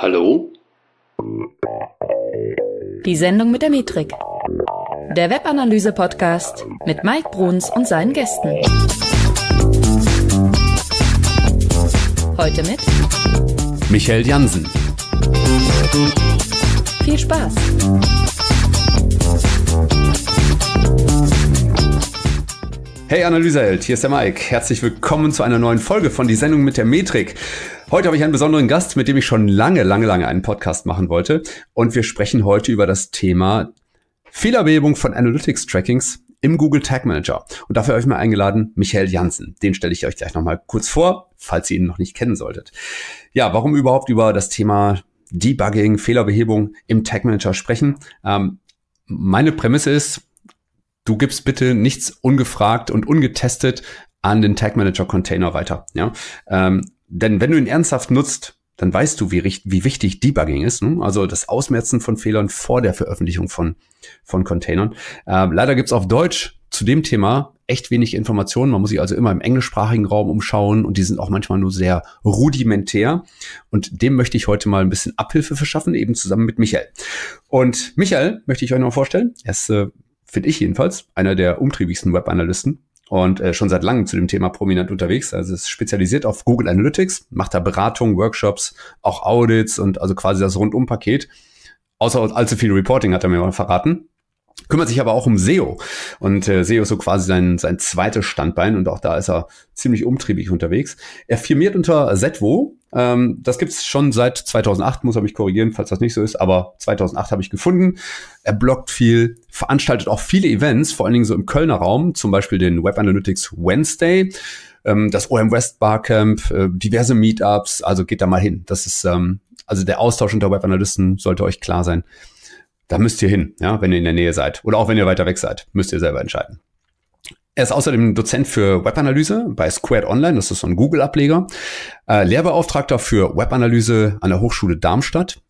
Hallo? Die Sendung mit der Metrik. Der Webanalyse-Podcast mit Mike Bruns und seinen Gästen. Heute mit Michael Jansen. Viel Spaß! Hey Analyseheld, hier ist der Mike. Herzlich willkommen zu einer neuen Folge von Die Sendung mit der Metrik. Heute habe ich einen besonderen Gast, mit dem ich schon lange, lange, lange einen Podcast machen wollte. Und wir sprechen heute über das Thema Fehlerbehebung von Analytics-Trackings im Google Tag Manager. Und dafür habe ich mal eingeladen, Michael Jansen. Den stelle ich euch gleich nochmal kurz vor, falls ihr ihn noch nicht kennen solltet. Ja, warum überhaupt über das Thema Debugging, Fehlerbehebung im Tag Manager sprechen? Ähm, meine Prämisse ist, du gibst bitte nichts ungefragt und ungetestet an den Tag Manager Container weiter. Ja? Ähm, denn wenn du ihn ernsthaft nutzt, dann weißt du, wie, wie wichtig Debugging ist. Ne? Also das Ausmerzen von Fehlern vor der Veröffentlichung von, von Containern. Äh, leider gibt's auf Deutsch zu dem Thema echt wenig Informationen. Man muss sich also immer im englischsprachigen Raum umschauen und die sind auch manchmal nur sehr rudimentär. Und dem möchte ich heute mal ein bisschen Abhilfe verschaffen, eben zusammen mit Michael. Und Michael möchte ich euch noch vorstellen. Er ist, äh, finde ich jedenfalls, einer der umtriebigsten Webanalysten und äh, schon seit langem zu dem Thema prominent unterwegs. Also es ist spezialisiert auf Google Analytics, macht da Beratung, Workshops, auch Audits und also quasi das Rundumpaket. Außer allzu viel Reporting hat er mir mal verraten. Kümmert sich aber auch um SEO. Und äh, SEO ist so quasi sein, sein zweites Standbein und auch da ist er ziemlich umtriebig unterwegs. Er firmiert unter ZWO, ähm, das gibt es schon seit 2008, muss er mich korrigieren, falls das nicht so ist, aber 2008 habe ich gefunden. Er bloggt viel, veranstaltet auch viele Events, vor allen Dingen so im Kölner Raum, zum Beispiel den Web Analytics Wednesday, ähm, das OM West Barcamp, äh, diverse Meetups, also geht da mal hin. Das ist, ähm, also der Austausch unter Webanalysten sollte euch klar sein. Da müsst ihr hin, ja, wenn ihr in der Nähe seid. Oder auch wenn ihr weiter weg seid, müsst ihr selber entscheiden. Er ist außerdem Dozent für Webanalyse bei Squared Online, das ist so ein Google-Ableger, äh, Lehrbeauftragter für Webanalyse an der Hochschule Darmstadt.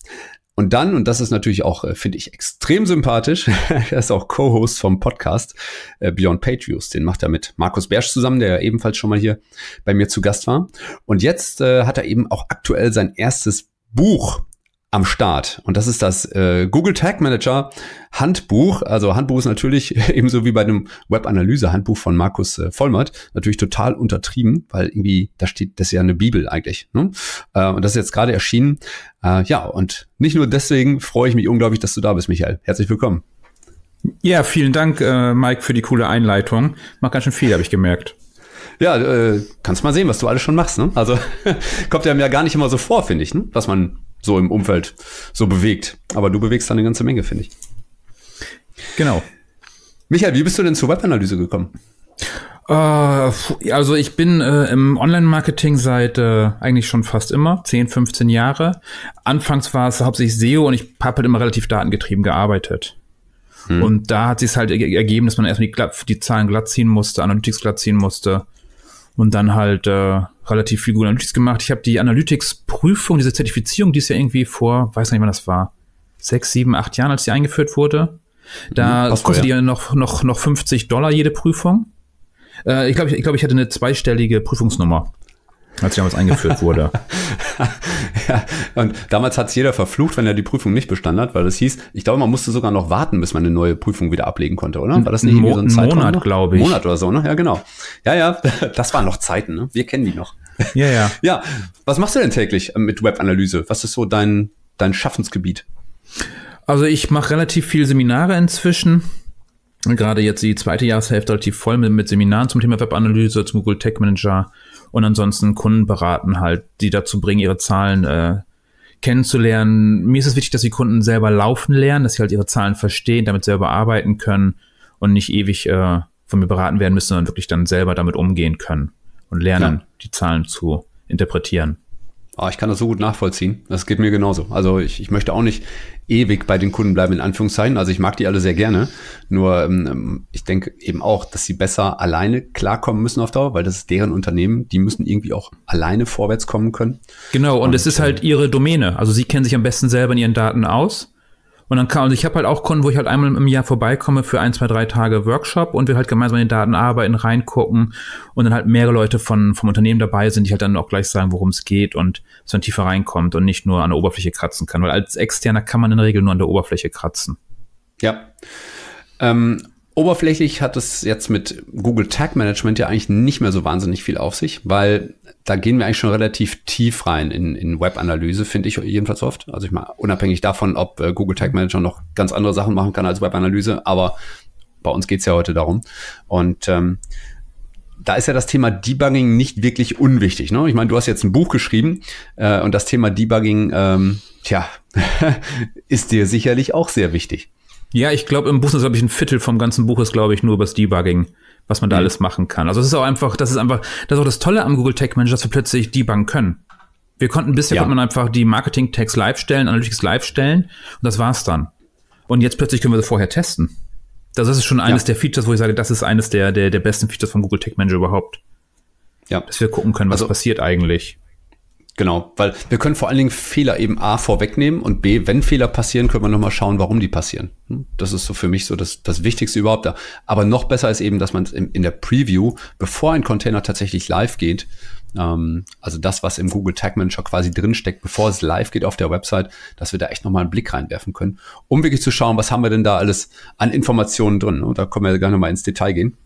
Und dann, und das ist natürlich auch, äh, finde ich, extrem sympathisch, er ist auch Co-Host vom Podcast äh, Beyond Patriots. Den macht er mit Markus Bersch zusammen, der ebenfalls schon mal hier bei mir zu Gast war. Und jetzt äh, hat er eben auch aktuell sein erstes Buch am Start. Und das ist das äh, Google Tag Manager Handbuch. Also Handbuch ist natürlich ebenso wie bei dem Web-Analyse-Handbuch von Markus äh, Vollmert natürlich total untertrieben, weil irgendwie da steht, das ist ja eine Bibel eigentlich. Ne? Äh, und das ist jetzt gerade erschienen. Äh, ja, und nicht nur deswegen freue ich mich unglaublich, dass du da bist, Michael. Herzlich willkommen. Ja, vielen Dank, äh, Mike, für die coole Einleitung. Macht ganz schön viel, habe ich gemerkt. Ja, äh, kannst mal sehen, was du alles schon machst. Ne? Also kommt einem ja gar nicht immer so vor, finde ich, ne? was man so im Umfeld so bewegt. Aber du bewegst dann eine ganze Menge, finde ich. Genau. Michael, wie bist du denn zur Webanalyse gekommen? Äh, also ich bin äh, im Online-Marketing seit äh, eigentlich schon fast immer, 10, 15 Jahre. Anfangs war es hauptsächlich SEO und ich habe halt immer relativ datengetrieben gearbeitet. Hm. Und da hat sich halt ergeben, dass man erstmal die, die Zahlen glatt ziehen musste, Analytics glatt ziehen musste und dann halt äh, relativ viel gute Analytics gemacht. Ich habe die Analytics-Prüfung, diese Zertifizierung, die ist ja irgendwie vor, weiß nicht, wann das war, sechs, sieben, acht Jahren, als die eingeführt wurde. Da mhm, Passt kostet ja. die ja noch, noch, noch 50 Dollar jede Prüfung. Äh, ich glaube, ich, ich, glaub, ich hatte eine zweistellige Prüfungsnummer als damals eingeführt wurde. ja, und damals hat es jeder verflucht, wenn er die Prüfung nicht bestanden hat, weil das hieß, ich glaube, man musste sogar noch warten, bis man eine neue Prüfung wieder ablegen konnte, oder? War das nicht irgendwie so ein Zeitraum? Monat, glaube ich. Monat oder so, ne? Ja, genau. Ja, ja, das waren noch Zeiten, ne? Wir kennen die noch. Ja, ja. Ja, was machst du denn täglich äh, mit Webanalyse? Was ist so dein, dein Schaffensgebiet? Also ich mache relativ viel Seminare inzwischen gerade jetzt die zweite Jahreshälfte relativ voll mit, mit Seminaren zum Thema Webanalyse, zum Google Tech Manager, und ansonsten Kunden beraten halt, die dazu bringen, ihre Zahlen äh, kennenzulernen. Mir ist es wichtig, dass die Kunden selber laufen lernen, dass sie halt ihre Zahlen verstehen, damit selber arbeiten können und nicht ewig äh, von mir beraten werden müssen, sondern wirklich dann selber damit umgehen können und lernen, ja. die Zahlen zu interpretieren. Aber ah, ich kann das so gut nachvollziehen. Das geht mir genauso. Also ich, ich möchte auch nicht ewig bei den Kunden bleiben, in Anführungszeichen. Also ich mag die alle sehr gerne. Nur ähm, ähm ich denke eben auch, dass sie besser alleine klarkommen müssen auf Dauer, weil das ist deren Unternehmen. Die müssen irgendwie auch alleine vorwärts kommen können. Genau, und, und es ist halt äh, ihre Domäne. Also sie kennen sich am besten selber in ihren Daten aus. Und dann kann, also ich habe halt auch Kunden, wo ich halt einmal im Jahr vorbeikomme für ein, zwei, drei Tage Workshop und wir halt gemeinsam in den Daten arbeiten, reingucken und dann halt mehrere Leute von, vom Unternehmen dabei sind, die halt dann auch gleich sagen, worum es geht und so ein tiefer reinkommt und nicht nur an der Oberfläche kratzen kann. Weil als Externer kann man in der Regel nur an der Oberfläche kratzen. Ja. Ähm, Oberflächlich hat es jetzt mit Google Tag Management ja eigentlich nicht mehr so wahnsinnig viel auf sich, weil da gehen wir eigentlich schon relativ tief rein in, in Web-Analyse, finde ich jedenfalls oft. Also ich meine, unabhängig davon, ob äh, Google Tag Manager noch ganz andere Sachen machen kann als Web-Analyse, aber bei uns geht es ja heute darum. Und ähm, da ist ja das Thema Debugging nicht wirklich unwichtig. Ne? Ich meine, du hast jetzt ein Buch geschrieben äh, und das Thema Debugging, ähm, tja, ist dir sicherlich auch sehr wichtig. Ja, ich glaube, im Buch ist, glaube ich, ein Viertel vom ganzen Buch ist, glaube ich, nur übers Debugging, was man da mhm. alles machen kann. Also es ist auch einfach, das ist einfach, das ist auch das Tolle am Google Tag Manager, dass wir plötzlich debuggen können. Wir konnten bisher ja. konnte man einfach die Marketing-Tags live stellen, Analytics live stellen und das war's dann. Und jetzt plötzlich können wir sie vorher testen. Das, ist schon eines ja. der Features, wo ich sage, das ist eines der, der, der besten Features von Google Tag Manager überhaupt. Ja. Dass wir gucken können, was also, passiert eigentlich. Genau, weil wir können vor allen Dingen Fehler eben A vorwegnehmen und B, wenn Fehler passieren, können wir nochmal schauen, warum die passieren. Hm, das ist so für mich so das, das Wichtigste überhaupt da. Aber noch besser ist eben, dass man in, der Preview, bevor ein Container tatsächlich live geht, ähm, also das, was im Google Tag Manager quasi drinsteckt, bevor es live geht auf der Website, dass wir da echt nochmal einen Blick reinwerfen können, um wirklich zu schauen, was haben wir denn da alles an Informationen drin. Und da können wir gerne mal ins Detail gehen.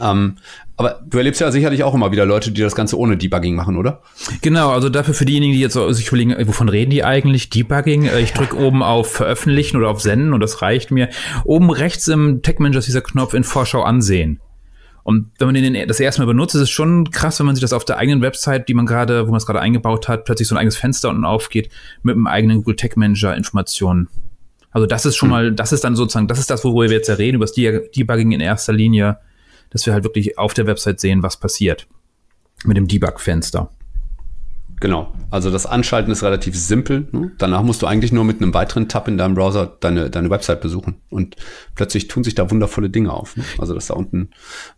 Ähm, aber du erlebst ja sicherlich auch immer wieder Leute, die das Ganze ohne Debugging machen, oder? Genau, also dafür für diejenigen, die jetzt sich überlegen, äh, wovon reden die eigentlich? Debugging. Äh, ich drücke oben auf Veröffentlichen oder auf Senden und das reicht mir. Oben rechts im Tech Manager ist dieser Knopf in Vorschau ansehen. Und wenn man den das erste Mal benutzt, ist es schon krass, wenn man sich das auf der eigenen Website, die man gerade, wo man es gerade eingebaut hat, plötzlich so ein eigenes Fenster unten aufgeht mit einem eigenen Google Tech Manager Informationen. Also das ist schon hm. mal, das ist dann sozusagen, das ist das, worüber wir jetzt ja reden, über das Debugging in erster Linie dass wir halt wirklich auf der Website sehen, was passiert mit dem Debug-Fenster. Genau. Also das Anschalten ist relativ simpel. Ne? Danach musst du eigentlich nur mit einem weiteren Tab in deinem Browser deine, deine Website besuchen. Und plötzlich tun sich da wundervolle Dinge auf. Ne? Also dass da unten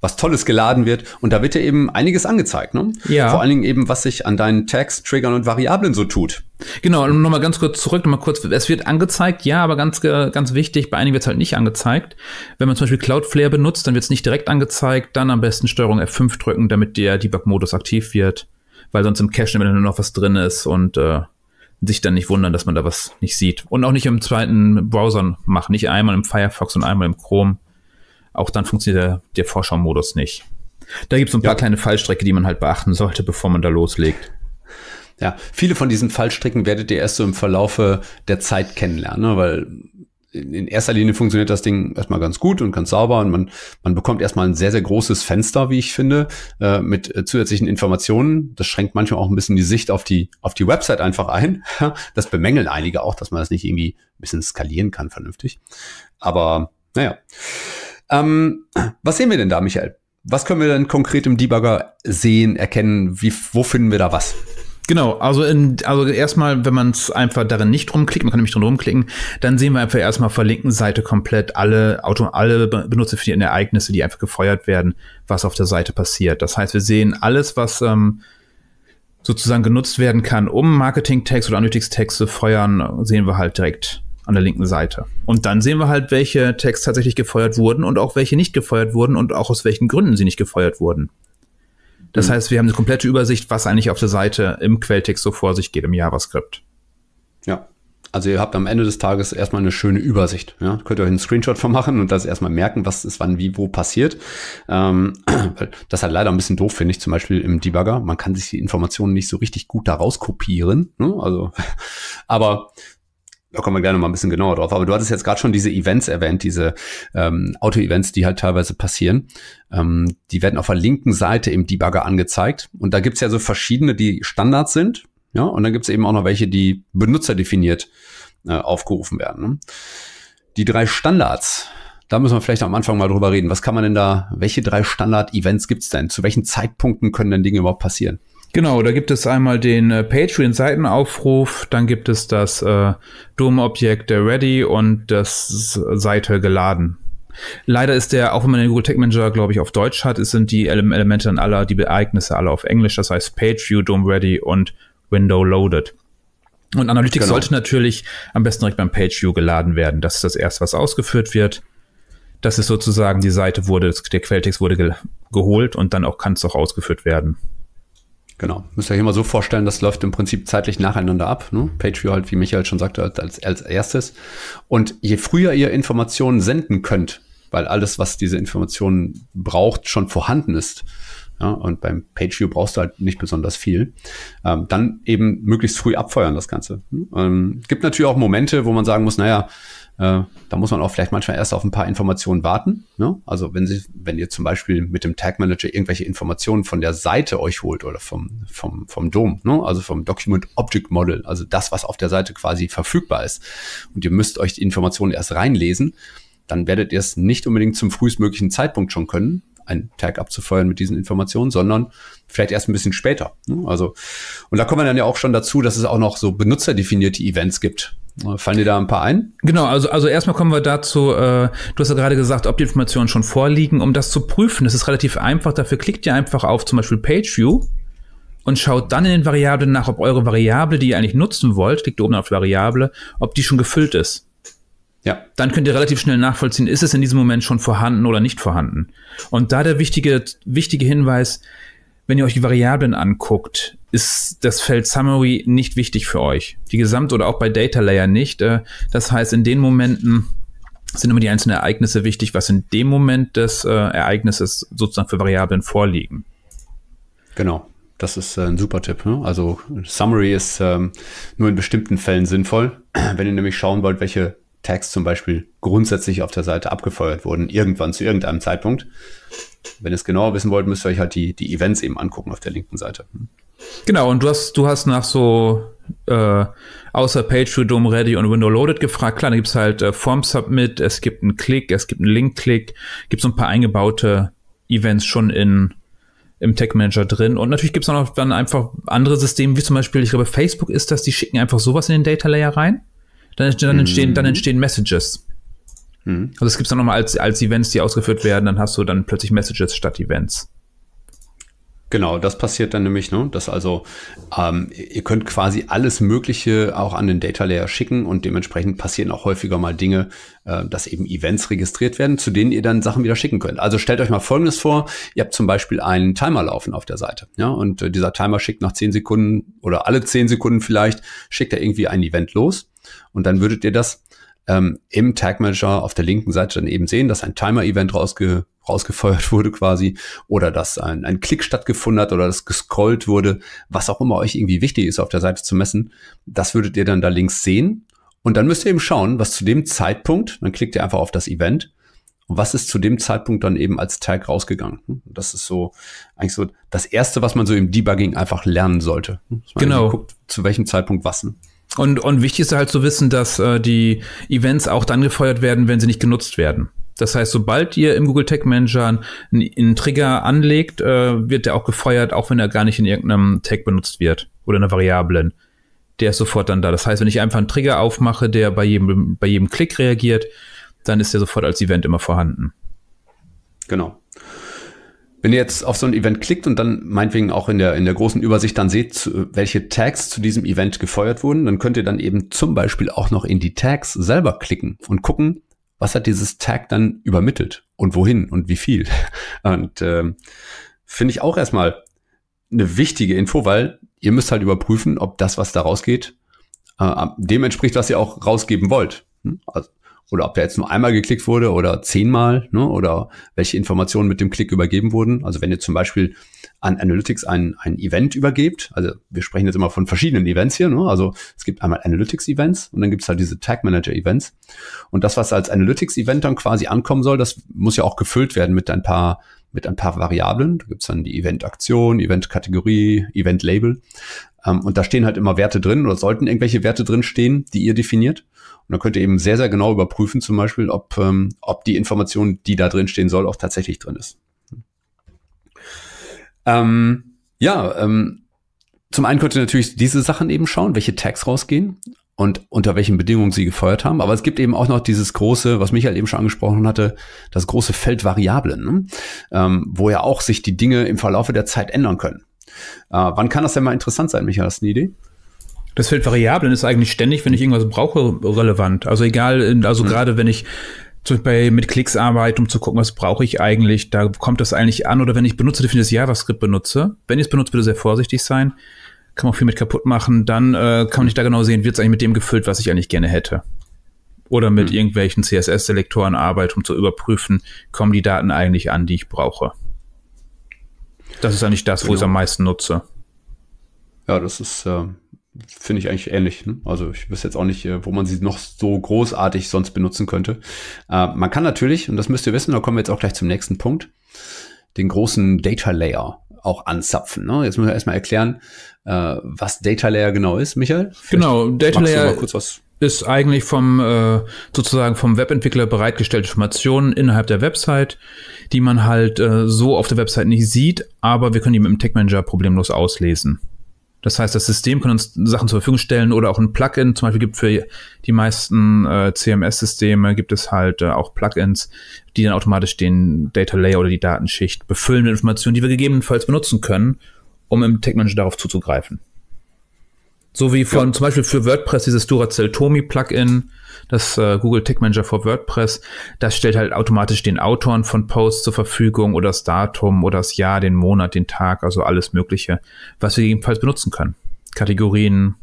was Tolles geladen wird. Und da wird dir eben einiges angezeigt. Ne? Ja. Vor allen Dingen eben, was sich an deinen Tags, Triggern und Variablen so tut. Genau, und nochmal ganz kurz zurück, nochmal kurz, es wird angezeigt, ja, aber ganz, äh, ganz wichtig, bei einigen wird es halt nicht angezeigt. Wenn man zum Beispiel Cloudflare benutzt, dann wird es nicht direkt angezeigt, dann am besten Steuerung F5 drücken, damit der Debug-Modus aktiv wird weil sonst im Cache immer noch was drin ist und äh, sich dann nicht wundern, dass man da was nicht sieht. Und auch nicht im zweiten Browser machen, nicht einmal im Firefox und einmal im Chrome. Auch dann funktioniert der, der Vorschau-Modus nicht. Da gibt es ein paar ja. kleine Fallstrecke, die man halt beachten sollte, bevor man da loslegt. Ja, viele von diesen Fallstricken werdet ihr erst so im Verlaufe der Zeit kennenlernen, ne? weil in erster Linie funktioniert das Ding erstmal ganz gut und ganz sauber und man, man bekommt erstmal ein sehr, sehr großes Fenster, wie ich finde, äh, mit äh, zusätzlichen Informationen. Das schränkt manchmal auch ein bisschen die Sicht auf die, auf die Website einfach ein. Das bemängeln einige auch, dass man das nicht irgendwie ein bisschen skalieren kann vernünftig. Aber naja. Ähm, was sehen wir denn da, Michael? Was können wir denn konkret im Debugger sehen, erkennen? Wie, wo finden wir da was? Genau, also, in, also erstmal, wenn man es einfach darin nicht rumklickt, man kann nämlich drin rumklicken, dann sehen wir einfach erstmal auf der linken Seite komplett alle, alle Benutzer für die Ereignisse, die einfach gefeuert werden, was auf der Seite passiert. Das heißt, wir sehen alles, was ähm, sozusagen genutzt werden kann, um Marketing-Text oder Analytics-Text zu feuern, sehen wir halt direkt an der linken Seite. Und dann sehen wir halt, welche Text tatsächlich gefeuert wurden und auch welche nicht gefeuert wurden und auch aus welchen Gründen sie nicht gefeuert wurden. Das mhm. heißt, wir haben eine komplette Übersicht, was eigentlich auf der Seite im Quelltext so vor sich geht im JavaScript. Ja. Also ihr habt am Ende des Tages erstmal eine schöne Übersicht. Ja? Könnt ihr euch einen Screenshot von machen und das erstmal merken, was ist wann, wie, wo passiert. Ähm, das halt leider ein bisschen doof, finde ich, zum Beispiel im Debugger. Man kann sich die Informationen nicht so richtig gut daraus kopieren. Ne? Also, aber da kommen wir gerne mal ein bisschen genauer drauf. Aber du hattest jetzt gerade schon diese Events erwähnt, diese ähm, Auto-Events, die halt teilweise passieren. Ähm, die werden auf der linken Seite im Debugger angezeigt. Und da gibt's ja so verschiedene, die Standards sind. Ja, und dann gibt's eben auch noch welche, die benutzerdefiniert äh, aufgerufen werden. Ne? Die drei Standards, da müssen wir vielleicht am Anfang mal drüber reden. Was kann man denn da, welche drei Standard-Events gibt's denn? Zu welchen Zeitpunkten können denn Dinge überhaupt passieren? Genau, da gibt es einmal den äh, Patreon-Seitenaufruf, dann gibt es das äh, Dom-Objekt der Ready und das Seite geladen. Leider ist der, auch wenn man den Google Tech Manager, glaube ich, auf Deutsch hat, es sind die Ele Elemente dann aller, die Ereignisse alle auf Englisch, das heißt PageView, Dome Ready und Window Loaded. Und Analytics genau. sollte natürlich am besten direkt beim PageView geladen werden. Das ist das erste, was ausgeführt wird. Das ist sozusagen, die Seite wurde, der Quelltext wurde ge geholt und dann auch kann es auch ausgeführt werden. Genau. Müsst ihr euch immer so vorstellen, das läuft im Prinzip zeitlich nacheinander ab. Ne? Patreon halt, wie Michael schon sagte, als, als erstes. Und je früher ihr Informationen senden könnt, weil alles, was diese Informationen braucht, schon vorhanden ist, ja, und beim PageView brauchst du halt nicht besonders viel. Ähm, dann eben möglichst früh abfeuern das Ganze. Ähm, gibt natürlich auch Momente, wo man sagen muss, naja, äh, da muss man auch vielleicht manchmal erst auf ein paar Informationen warten. Ne? Also wenn Sie, wenn ihr zum Beispiel mit dem Tag Manager irgendwelche Informationen von der Seite euch holt oder vom, vom, vom DOM, ne? also vom Document Object Model, also das, was auf der Seite quasi verfügbar ist und ihr müsst euch die Informationen erst reinlesen, dann werdet ihr es nicht unbedingt zum frühestmöglichen Zeitpunkt schon können, ein Tag abzufeuern mit diesen Informationen, sondern vielleicht erst ein bisschen später. Ne? Also, und da kommen wir dann ja auch schon dazu, dass es auch noch so benutzerdefinierte Events gibt. Ne, fallen dir da ein paar ein? Genau, also, also erstmal kommen wir dazu, äh, du hast ja gerade gesagt, ob die Informationen schon vorliegen, um das zu prüfen. Das ist relativ einfach. Dafür klickt ihr einfach auf zum Beispiel PageView und schaut dann in den Variablen nach, ob eure Variable, die ihr eigentlich nutzen wollt, klickt oben auf Variable, ob die schon gefüllt ist. Ja. Dann könnt ihr relativ schnell nachvollziehen, ist es in diesem Moment schon vorhanden oder nicht vorhanden. Und da der wichtige, wichtige Hinweis, wenn ihr euch die Variablen anguckt, ist das Feld Summary nicht wichtig für euch. Die Gesamt- oder auch bei Data Layer nicht. Äh, das heißt, in den Momenten sind immer die einzelnen Ereignisse wichtig, was in dem Moment des äh, Ereignisses sozusagen für Variablen vorliegen. Genau. Das ist äh, ein super Tipp. Ne? Also Summary ist ähm, nur in bestimmten Fällen sinnvoll. Wenn ihr nämlich schauen wollt, welche Tags zum Beispiel grundsätzlich auf der Seite abgefeuert wurden, irgendwann zu irgendeinem Zeitpunkt. Wenn ihr es genauer wissen wollt, müsst ihr euch halt die, die Events eben angucken auf der linken Seite. Genau, und du hast, du hast nach so äh, außer PageView, DOM Ready und Window Loaded gefragt. Klar, da gibt es halt äh, Form Submit, es gibt einen Klick, es gibt einen Link-Klick, gibt es ein paar eingebaute Events schon in im Tag Manager drin. Und natürlich gibt es auch noch dann einfach andere Systeme, wie zum Beispiel, ich glaube, Facebook ist das, die schicken einfach sowas in den Data Layer rein. Dann, dann, entstehen, dann mhm. entstehen Messages. Mhm. Also es gibt es dann nochmal als, als Events, die ausgeführt werden, dann hast du dann plötzlich Messages statt Events. Genau, das passiert dann nämlich, ne? dass also ähm, ihr könnt quasi alles Mögliche auch an den Data Layer schicken und dementsprechend passieren auch häufiger mal Dinge, äh, dass eben Events registriert werden, zu denen ihr dann Sachen wieder schicken könnt. Also stellt euch mal Folgendes vor, ihr habt zum Beispiel einen Timer laufen auf der Seite ja? und äh, dieser Timer schickt nach 10 Sekunden oder alle 10 Sekunden vielleicht, schickt er irgendwie ein Event los und dann würdet ihr das ähm, im Tag Manager auf der linken Seite dann eben sehen, dass ein Timer-Event rausge rausgefeuert wurde quasi oder dass ein, ein Klick stattgefunden hat oder dass gescrollt wurde, was auch immer euch irgendwie wichtig ist auf der Seite zu messen, das würdet ihr dann da links sehen. Und dann müsst ihr eben schauen, was zu dem Zeitpunkt, dann klickt ihr einfach auf das Event, und was ist zu dem Zeitpunkt dann eben als Tag rausgegangen? Hm, das ist so eigentlich so das Erste, was man so im Debugging einfach lernen sollte. Dass man genau. Guckt, zu welchem Zeitpunkt was. Ne? Und, und wichtig ist halt zu wissen, dass äh, die Events auch dann gefeuert werden, wenn sie nicht genutzt werden. Das heißt, sobald ihr im Google Tag Manager einen, einen Trigger anlegt, äh, wird der auch gefeuert, auch wenn er gar nicht in irgendeinem Tag benutzt wird oder in einer Variablen. Der ist sofort dann da. Das heißt, wenn ich einfach einen Trigger aufmache, der bei jedem, bei jedem Klick reagiert, dann ist der sofort als Event immer vorhanden. Genau. Wenn ihr jetzt auf so ein Event klickt und dann meinetwegen auch in der, in der großen Übersicht dann seht, zu, welche Tags zu diesem Event gefeuert wurden, dann könnt ihr dann eben zum Beispiel auch noch in die Tags selber klicken und gucken, was hat dieses Tag dann übermittelt und wohin und wie viel. Und äh, finde ich auch erstmal eine wichtige Info, weil ihr müsst halt überprüfen, ob das, was da rausgeht, äh, dem entspricht, was ihr auch rausgeben wollt. Hm? Also, oder ob der jetzt nur einmal geklickt wurde oder zehnmal ne, oder welche Informationen mit dem Klick übergeben wurden. Also wenn ihr zum Beispiel an Analytics ein, ein Event übergebt, also wir sprechen jetzt immer von verschiedenen Events hier, ne? also es gibt einmal Analytics-Events und dann gibt es halt diese Tag Manager-Events. Und das, was als Analytics-Event dann quasi ankommen soll, das muss ja auch gefüllt werden mit ein paar mit ein paar Variablen. Da gibt es dann die Event-Aktion, Event-Kategorie, Event-Label. Ähm, und da stehen halt immer Werte drin oder sollten irgendwelche Werte drin stehen, die ihr definiert. Und dann könnt ihr eben sehr, sehr genau überprüfen, zum Beispiel, ob, ähm, ob die Information, die da drin stehen soll, auch tatsächlich drin ist. Ähm, ja, ähm, zum einen könnt ihr natürlich diese Sachen eben schauen, welche Tags rausgehen und unter welchen Bedingungen sie gefeuert haben. Aber es gibt eben auch noch dieses große, was Michael eben schon angesprochen hatte, das große Feld Variablen, ne? ähm, wo ja auch sich die Dinge im Verlaufe der Zeit ändern können. Äh, wann kann das denn mal interessant sein, Michael? Hast du eine Idee? Das Feld Variablen ist eigentlich ständig, wenn ich irgendwas brauche, relevant. Also egal, äh, also mhm. gerade wenn ich zum Beispiel mit Klicks arbeite, um zu gucken, was brauche ich eigentlich, da kommt das eigentlich an. Oder wenn ich benutzerdefiniertes JavaScript benutze, wenn ich es benutzt, bitte sehr vorsichtig sein, kann man viel mit kaputt machen, dann äh, kann man nicht da genau sehen, wird es eigentlich mit dem gefüllt, was ich eigentlich gerne hätte. Oder mit mhm. irgendwelchen CSS-Selektoren arbeite, um zu überprüfen, kommen die Daten eigentlich an, die ich brauche. Das ist eigentlich das, genau. wo ich es am meisten nutze. Ja, das ist äh, finde ich eigentlich ähnlich. Ne? Also ich wüsste jetzt auch nicht, äh, wo man sie noch so großartig sonst benutzen könnte. Äh, man kann natürlich, und das müsst ihr wissen, da kommen wir jetzt auch gleich zum nächsten Punkt, den großen Data Layer auch anzapfen. Ne? Jetzt müssen wir erstmal erklären, äh, was Data Layer genau ist, Michael. genau, Data Layer ist eigentlich vom äh, sozusagen vom Webentwickler bereitgestellte Informationen innerhalb der Website, die man halt äh, so auf der Website nicht sieht, aber wir können die mit dem Tech Manager problemlos auslesen. Das heißt, das System kann uns Sachen zur Verfügung stellen oder auch ein Plugin. Zum Beispiel gibt für die meisten äh, CMS-Systeme gibt es halt äh, auch Plugins, die dann automatisch den Data Layer oder die Datenschicht befüllen mit Informationen, die wir gegebenenfalls benutzen können, um im Tech Manager darauf zuzugreifen. So wie von ja. zum Beispiel für WordPress dieses Duracell Tomi Plugin, das äh, Google Tech Manager for WordPress, das stellt halt automatisch den Autoren von Posts zur Verfügung oder das Datum oder das Jahr, den Monat, den Tag, also alles Mögliche, was wir jedenfalls benutzen können. Kategorien,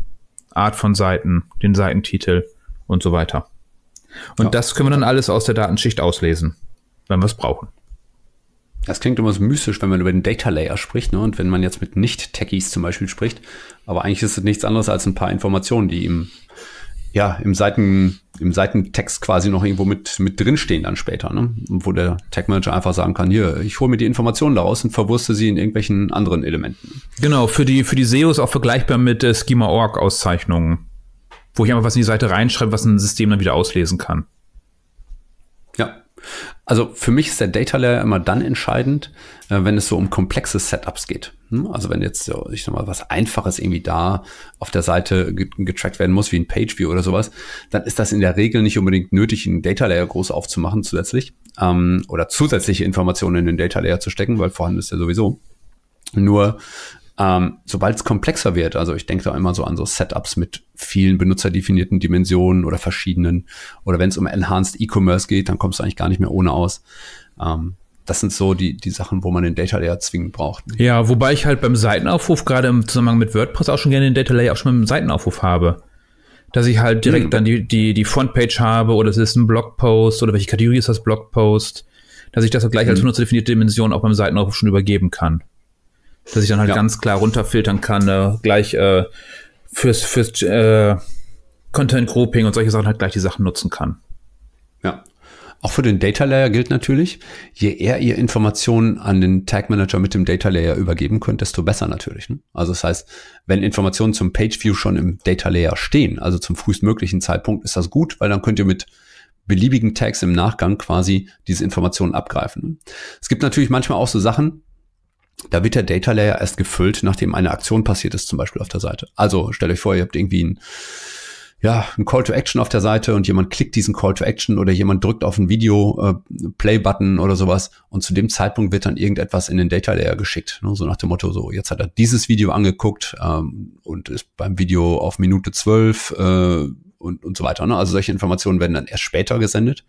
Art von Seiten, den Seitentitel und so weiter. Und ja. das können wir dann alles aus der Datenschicht auslesen, wenn wir es brauchen. Das klingt immer so mystisch, wenn man über den Data Layer spricht ne? und wenn man jetzt mit Nicht-Techies zum Beispiel spricht. Aber eigentlich ist es nichts anderes als ein paar Informationen, die im, ja, im, Seiten, im Seitentext quasi noch irgendwo mit, mit drinstehen dann später. Ne? Wo der tech Manager einfach sagen kann, hier, ich hole mir die Informationen daraus und verwurste sie in irgendwelchen anderen Elementen. Genau, für die, für die SEO ist auch vergleichbar mit äh, Schema-Org-Auszeichnungen. Wo ich einfach was in die Seite reinschreibe, was ein System dann wieder auslesen kann. Ja also für mich ist der Data Layer immer dann entscheidend, äh, wenn es so um komplexe Setups geht. Hm? Also wenn jetzt so, ich sag mal, was Einfaches irgendwie da auf der Seite getrackt werden muss, wie ein Pageview oder sowas, dann ist das in der Regel nicht unbedingt nötig, einen Data Layer groß aufzumachen zusätzlich ähm, oder zusätzliche Informationen in den Data Layer zu stecken, weil vorhanden ist ja sowieso. Nur ähm, Sobald es komplexer wird, also ich denke da immer so an so Setups mit vielen benutzerdefinierten Dimensionen oder verschiedenen, oder wenn es um Enhanced E-Commerce geht, dann kommst du eigentlich gar nicht mehr ohne aus. Ähm, das sind so die, die Sachen, wo man den Data Layer zwingend braucht. Ne? Ja, wobei ich halt beim Seitenaufruf, gerade im Zusammenhang mit WordPress, auch schon gerne den Data Layer auch schon mit dem Seitenaufruf habe. Dass ich halt direkt mhm. dann die, die, die Frontpage habe oder es ist ein Blogpost oder welche Kategorie ist das Blogpost, dass ich das auch halt gleich mhm. als hm. benutzerdefinierte Dimension auch beim Seitenaufruf schon übergeben kann dass ich dann halt ja. ganz klar runterfiltern kann, äh, gleich äh, fürs, fürs äh, Content Grouping und solche Sachen halt gleich die Sachen nutzen kann. Ja. Auch für den Data Layer gilt natürlich, je eher ihr Informationen an den Tag Manager mit dem Data Layer übergeben könnt, desto besser natürlich. Ne? Also das heißt, wenn Informationen zum Page View schon im Data Layer stehen, also zum frühestmöglichen Zeitpunkt, ist das gut, weil dann könnt ihr mit beliebigen Tags im Nachgang quasi diese Informationen abgreifen. Ne? Es gibt natürlich manchmal auch so Sachen, da wird der Data Layer erst gefüllt, nachdem eine Aktion passiert ist, zum Beispiel auf der Seite. Also stellt euch vor, ihr habt irgendwie ein ja, ein Call to Action auf der Seite und jemand klickt diesen Call to Action oder jemand drückt auf ein Video äh, Play Button oder sowas und zu dem Zeitpunkt wird dann irgendetwas in den Data Layer geschickt, ne? so nach dem Motto so jetzt hat er dieses Video angeguckt ähm, und ist beim Video auf Minute zwölf äh, und und so weiter. Ne? Also solche Informationen werden dann erst später gesendet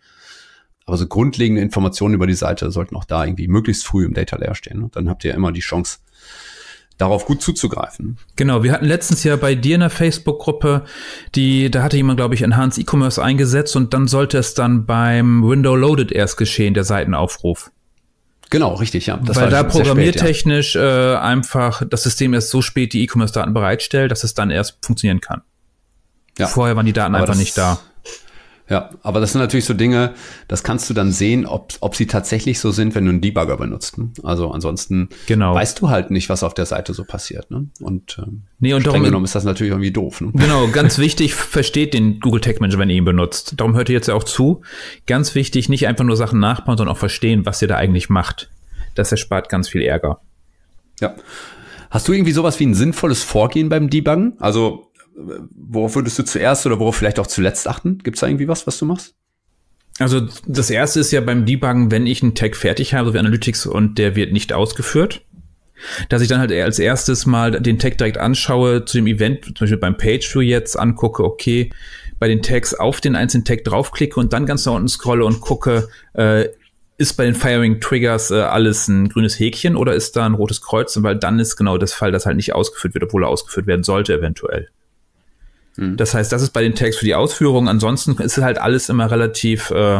aber so grundlegende Informationen über die Seite sollten auch da irgendwie möglichst früh im Data Layer stehen. Und dann habt ihr immer die Chance, darauf gut zuzugreifen. Genau, wir hatten letztens ja bei dir in der Facebook-Gruppe, die, da hatte jemand, glaube ich, Enhanced E-Commerce eingesetzt und dann sollte es dann beim Window Loaded erst geschehen, der Seitenaufruf. Genau, richtig, ja. Das Weil da programmiertechnisch spät, ja. äh, einfach das System erst so spät die E-Commerce-Daten bereitstellt, dass es dann erst funktionieren kann. Ja. Vorher waren die Daten Aber einfach nicht da. Ja, aber das sind natürlich so Dinge, das kannst du dann sehen, ob, ob sie tatsächlich so sind, wenn du einen Debugger benutzt. Ne? Also ansonsten genau. weißt du halt nicht, was auf der Seite so passiert. Ne? Und ähm, nee, und darum, genommen ist das natürlich irgendwie doof. Ne? Genau, ganz wichtig, versteht den Google Tech Manager, wenn ihr ihn benutzt. Darum hört ihr jetzt ja auch zu. Ganz wichtig, nicht einfach nur Sachen nachbauen, sondern auch verstehen, was ihr da eigentlich macht. Das erspart ganz viel Ärger. Ja. Hast du irgendwie sowas wie ein sinnvolles Vorgehen beim Debuggen? Also worauf würdest du zuerst oder worauf vielleicht auch zuletzt achten? Gibt es da irgendwie was, was du machst? Also das erste ist ja beim Debuggen, wenn ich einen Tag fertig habe, so wie Analytics, und der wird nicht ausgeführt, dass ich dann halt als erstes mal den Tag direkt anschaue, zu dem Event, zum Beispiel beim page Pageview jetzt angucke, okay, bei den Tags auf den einzelnen Tag draufklicke und dann ganz nach unten scrolle und gucke, äh, ist bei den Firing Triggers äh, alles ein grünes Häkchen oder ist da ein rotes Kreuz? Weil dann ist genau das Fall, dass halt nicht ausgeführt wird, obwohl er ausgeführt werden sollte eventuell. Mhm. Das heißt, das ist bei den Tags für die Ausführung. Ansonsten ist halt alles immer relativ äh,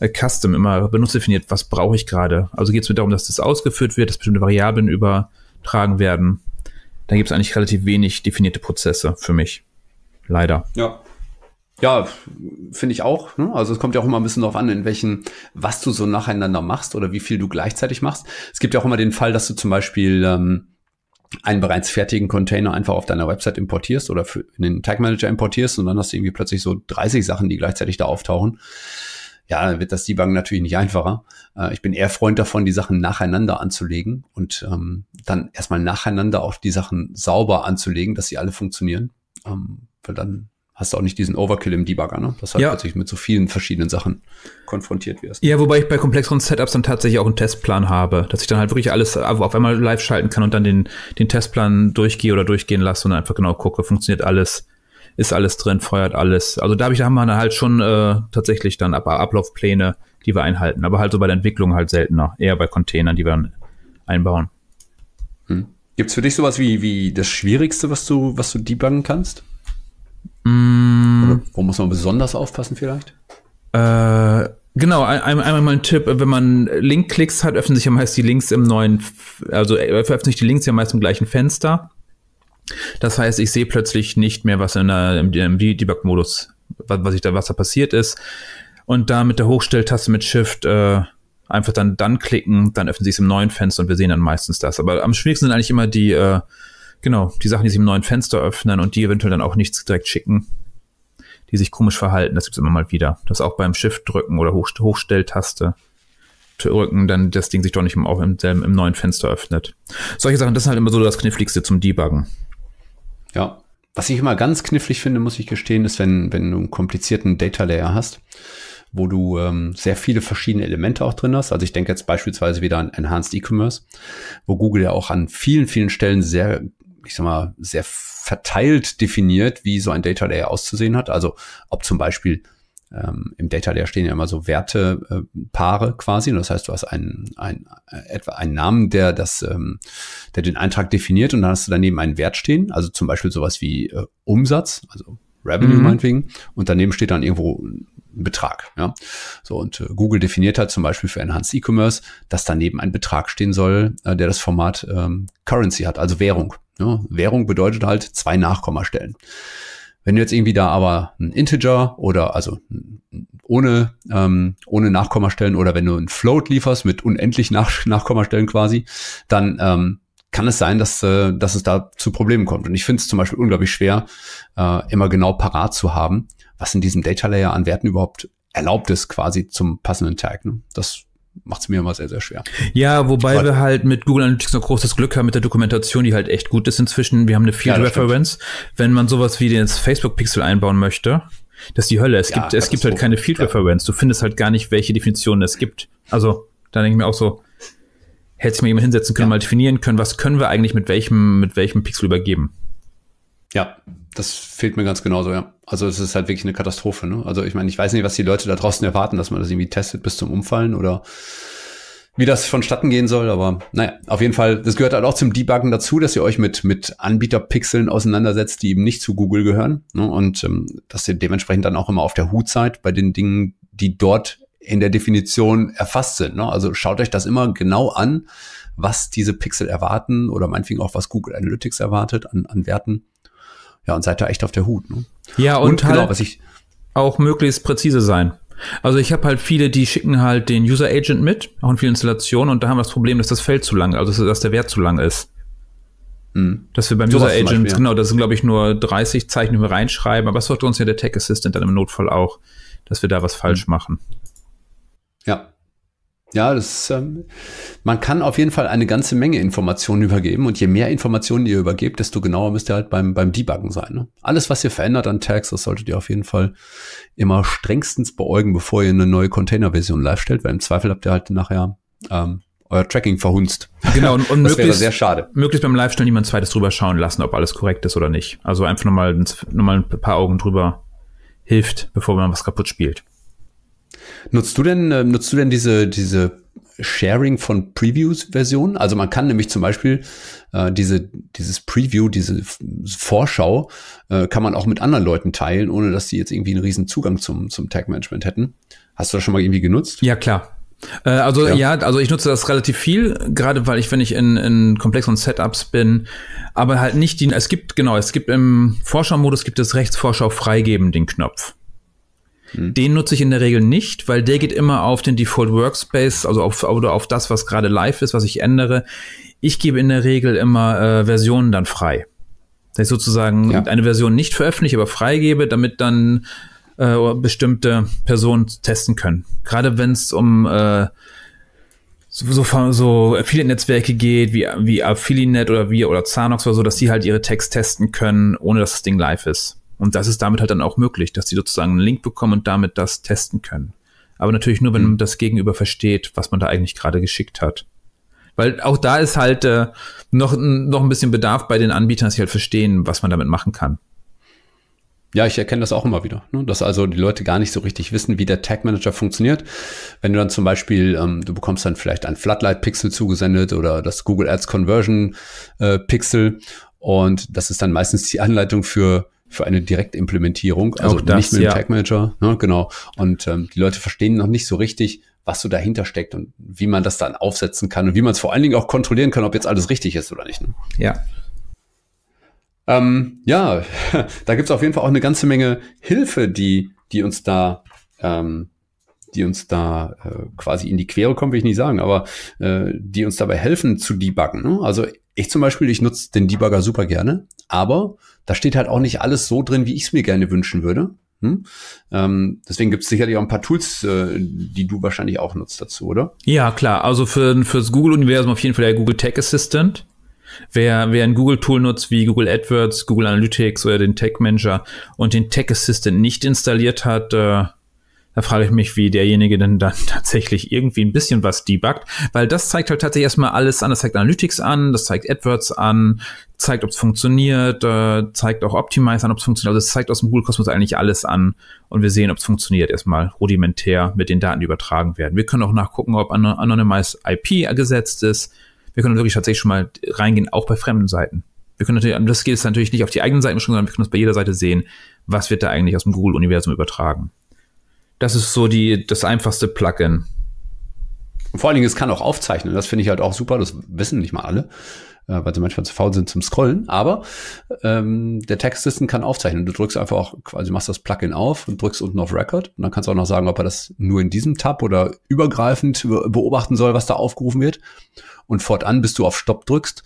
äh custom, immer benutzerdefiniert. Was brauche ich gerade? Also geht es mir darum, dass das ausgeführt wird, dass bestimmte Variablen übertragen werden. Da gibt es eigentlich relativ wenig definierte Prozesse für mich. Leider. Ja, ja, finde ich auch. Ne? Also es kommt ja auch immer ein bisschen darauf an, in welchen, was du so nacheinander machst oder wie viel du gleichzeitig machst. Es gibt ja auch immer den Fall, dass du zum Beispiel ähm, einen bereits fertigen Container einfach auf deiner Website importierst oder für, in den Tag Manager importierst und dann hast du irgendwie plötzlich so 30 Sachen, die gleichzeitig da auftauchen. Ja, dann wird das Debuggen natürlich nicht einfacher. Äh, ich bin eher Freund davon, die Sachen nacheinander anzulegen und ähm, dann erstmal nacheinander auch die Sachen sauber anzulegen, dass sie alle funktionieren. Ähm, weil dann hast du auch nicht diesen Overkill im Debugger, ne? Dass halt ja. plötzlich mit so vielen verschiedenen Sachen konfrontiert wirst. Ja, wobei ich bei komplexeren Setups dann tatsächlich auch einen Testplan habe, dass ich dann halt wirklich alles auf einmal live schalten kann und dann den, den Testplan durchgehe oder durchgehen lasse und einfach genau gucke, funktioniert alles, ist alles drin, feuert alles. Also da habe ich, da haben wir dann halt schon äh, tatsächlich dann Ab Ablaufpläne, die wir einhalten, aber halt so bei der Entwicklung halt seltener, eher bei Containern, die wir dann einbauen. Hm. Gibt es für dich sowas wie, wie das Schwierigste, was du, was du debuggen kannst? Mm. Wo muss man besonders aufpassen vielleicht? Äh, genau, ein, einmal mal ein Tipp, wenn man Link-Klicks hat, öffnen sich ja meist die Links im neuen, also äh, öffnen sich die Links ja meist im gleichen Fenster. Das heißt, ich sehe plötzlich nicht mehr, was in der, im, im Debug-Modus, was, was, ich da, was da passiert ist. Und da mit der Hochstelltaste mit Shift äh, einfach dann dann klicken, dann öffnen sich es im neuen Fenster und wir sehen dann meistens das. Aber am schwierigsten sind eigentlich immer die äh, Genau, die Sachen, die sich im neuen Fenster öffnen und die eventuell dann auch nichts direkt schicken, die sich komisch verhalten, das gibt's immer mal wieder. Das auch beim Shift drücken oder Hoch Hochstelltaste drücken, dann das Ding sich doch nicht im, im, im neuen Fenster öffnet. Solche Sachen, das ist halt immer so das Kniffligste zum Debuggen. Ja, was ich immer ganz knifflig finde, muss ich gestehen, ist, wenn, wenn du einen komplizierten Data Layer hast, wo du ähm, sehr viele verschiedene Elemente auch drin hast. Also ich denke jetzt beispielsweise wieder an Enhanced E-Commerce, wo Google ja auch an vielen, vielen Stellen sehr ich sag mal, sehr verteilt definiert, wie so ein Data Layer auszusehen hat. Also ob zum Beispiel ähm, Im Data Layer stehen ja immer so Wertepaare äh, quasi. Das heißt, du hast einen, einen, äh, etwa einen Namen, der das, ähm, der den Eintrag definiert und dann hast du daneben einen Wert stehen. Also zum Beispiel sowas wie äh, Umsatz, also Revenue mhm. meinetwegen. Und daneben steht dann irgendwo ein Betrag. Ja? So und äh, Google definiert halt zum Beispiel für Enhanced E-Commerce, dass daneben ein Betrag stehen soll, äh, der das Format ähm, Currency hat, also Währung. Ja, ne? Währung bedeutet halt zwei Nachkommastellen. Wenn du jetzt irgendwie da aber ein Integer oder also ohne, ähm, ohne Nachkommastellen oder wenn du ein Float lieferst mit unendlich Nach Nachkommastellen quasi, dann ähm, kann es sein, dass, äh, dass es da zu Problemen kommt. Und ich finde es zum Beispiel unglaublich schwer, äh, immer genau parat zu haben, was in diesem Data Layer an Werten überhaupt erlaubt ist, quasi zum passenden Tag. Ne? Das macht es mir immer sehr, sehr schwer. Ja, wobei Weil, wir halt mit Google Analytics noch großes Glück haben mit der Dokumentation, die halt echt gut ist inzwischen. Wir haben eine Field ja, Reference. Stimmt. Wenn man sowas wie den Facebook-Pixel einbauen möchte, das ist die Hölle. Es ja, gibt, es gibt halt keine Field ja. Reference. Du findest halt gar nicht, welche Definitionen es gibt. Also, da denke ich mir auch so, hätte sich mal jemand hinsetzen können, ja. mal definieren können, was können wir eigentlich mit welchem, mit welchem Pixel übergeben. Ja, das fehlt mir ganz genauso, ja. Also es ist halt wirklich eine Katastrophe, ne? Also ich meine, ich weiß nicht, was die Leute da draußen erwarten, dass man das irgendwie testet bis zum Umfallen oder wie das vonstatten gehen soll, aber naja, auf jeden Fall, das gehört halt auch zum Debuggen dazu, dass ihr euch mit, mit Anbieterpixeln auseinandersetzt, die eben nicht zu Google gehören. Ne? Und ähm, dass ihr dementsprechend dann auch immer auf der Hut seid bei den Dingen, die dort in der Definition erfasst sind. Ne? Also schaut euch das immer genau an, was diese Pixel erwarten oder meinetwegen auch, was Google Analytics erwartet an, an Werten ja, und seid da echt auf der Hut. Ne? Ja, und, und genau, halt genau, ich, auch möglichst präzise sein. Also ich habe halt viele, die schicken halt den User Agent mit, auch in vielen Installationen, und da haben wir das Problem, dass das Feld zu lang, also dass der Wert zu lang ist. Hm. Dass wir beim so User Agent, Beispiel, ja. genau, das sind glaube ich nur 30 Zeichen, die wir reinschreiben, aber es sollte uns ja der Tech Assistant dann im Notfall auch, dass wir da was falsch mhm. machen. Ja, ja, das, ähm, man kann auf jeden Fall eine ganze Menge Informationen übergeben und je mehr Informationen ihr übergebt, desto genauer müsst ihr halt beim, beim Debuggen sein. Ne? Alles, was ihr verändert an Tags, das solltet ihr auf jeden Fall immer strengstens beäugen, bevor ihr eine neue Container-Version live stellt, weil im Zweifel habt ihr halt nachher ähm, euer Tracking verhunzt. Genau, und, und das möglichst, sehr schade. möglichst beim Live-Stellen jemand zweites drüber schauen lassen, ob alles korrekt ist oder nicht. Also einfach nochmal nochmal ein paar Augen drüber hilft, bevor man was kaputt spielt. Nutzt du denn, äh, nutzt du denn diese, diese Sharing von Previews-Versionen? Also man kann nämlich zum Beispiel äh, diese, dieses Preview, diese Vorschau, äh, kann man auch mit anderen Leuten teilen, ohne dass die jetzt irgendwie einen riesen Zugang zum, zum Tag-Management hätten. Hast du das schon mal irgendwie genutzt? Ja, klar. Äh, also ja. ja. also ich nutze das relativ viel, gerade weil ich, wenn ich in, in komplexen Setups bin, aber halt nicht die, es gibt, genau, es gibt im Vorschau-Modus gibt es rechts Vorschau freigeben, den Knopf. Hm. Den nutze ich in der Regel nicht, weil der geht immer auf den Default Workspace, also auf, oder auf das, was gerade live ist, was ich ändere. Ich gebe in der Regel immer äh, Versionen dann frei. Dass ich sozusagen ja. eine Version nicht veröffentliche, aber freigebe, damit dann äh, bestimmte Personen testen können. Gerade wenn es um äh, so, so, so Affiliate-Netzwerke geht, wie, wie Affiliate oder wir oder Zanox oder so, dass die halt ihre Text testen können, ohne dass das Ding live ist. Und das ist damit halt dann auch möglich, dass die sozusagen einen Link bekommen und damit das testen können. Aber natürlich nur, wenn mhm. das Gegenüber versteht, was man da eigentlich gerade geschickt hat. Weil auch da ist halt äh, noch, noch ein bisschen Bedarf bei den Anbietern, dass sie halt verstehen, was man damit machen kann. Ja, ich erkenne das auch immer wieder, ne? dass also die Leute gar nicht so richtig wissen, wie der Tag Manager funktioniert. Wenn du dann zum Beispiel, ähm, du bekommst dann vielleicht ein Floodlight-Pixel zugesendet oder das Google Ads Conversion äh, Pixel und das ist dann meistens die Anleitung für für eine Direktimplementierung, also das, nicht mit dem ja. Tag Manager, ne, genau. Und ähm, die Leute verstehen noch nicht so richtig, was so dahinter steckt und wie man das dann aufsetzen kann und wie man es vor allen Dingen auch kontrollieren kann, ob jetzt alles richtig ist oder nicht. Ne? Ja. Ähm, ja, da gibt es auf jeden Fall auch eine ganze Menge Hilfe, die, die uns da, ähm, die uns da äh, quasi in die Quere kommen, will ich nicht sagen, aber äh, die uns dabei helfen zu debuggen. Ne? Also ich zum Beispiel, ich nutze den Debugger super gerne, aber da steht halt auch nicht alles so drin, wie ich es mir gerne wünschen würde. Hm? Ähm, deswegen gibt es sicherlich auch ein paar Tools, äh, die du wahrscheinlich auch nutzt dazu, oder? Ja, klar. Also für, fürs Google-Universum auf jeden Fall der Google Tech Assistant. Wer, wer ein Google-Tool nutzt wie Google AdWords, Google Analytics oder den Tech Manager und den Tech Assistant nicht installiert hat, äh, da frage ich mich, wie derjenige denn dann tatsächlich irgendwie ein bisschen was debuggt, weil das zeigt halt tatsächlich erstmal alles an. Das zeigt Analytics an, das zeigt AdWords an, zeigt, ob es funktioniert, äh, zeigt auch Optimize an, ob es funktioniert. Also es zeigt aus dem Google-Kosmos eigentlich alles an und wir sehen, ob es funktioniert erstmal rudimentär mit den Daten, die übertragen werden. Wir können auch nachgucken, ob an Anonymized IP gesetzt ist. Wir können wirklich tatsächlich schon mal reingehen, auch bei fremden Seiten. Wir können natürlich, das geht jetzt natürlich nicht auf die eigenen Seiten schon, sondern wir können uns bei jeder Seite sehen, was wird da eigentlich aus dem Google-Universum übertragen. Das ist so die, das einfachste Plugin. Und vor allen Dingen, es kann auch aufzeichnen. Das finde ich halt auch super. Das wissen nicht mal alle, äh, weil sie manchmal zu faul sind zum Scrollen. Aber ähm, der Textisten kann aufzeichnen. Du drückst einfach auch, quasi machst das Plugin auf und drückst unten auf Record. Und dann kannst du auch noch sagen, ob er das nur in diesem Tab oder übergreifend beobachten soll, was da aufgerufen wird. Und fortan, bis du auf Stopp drückst,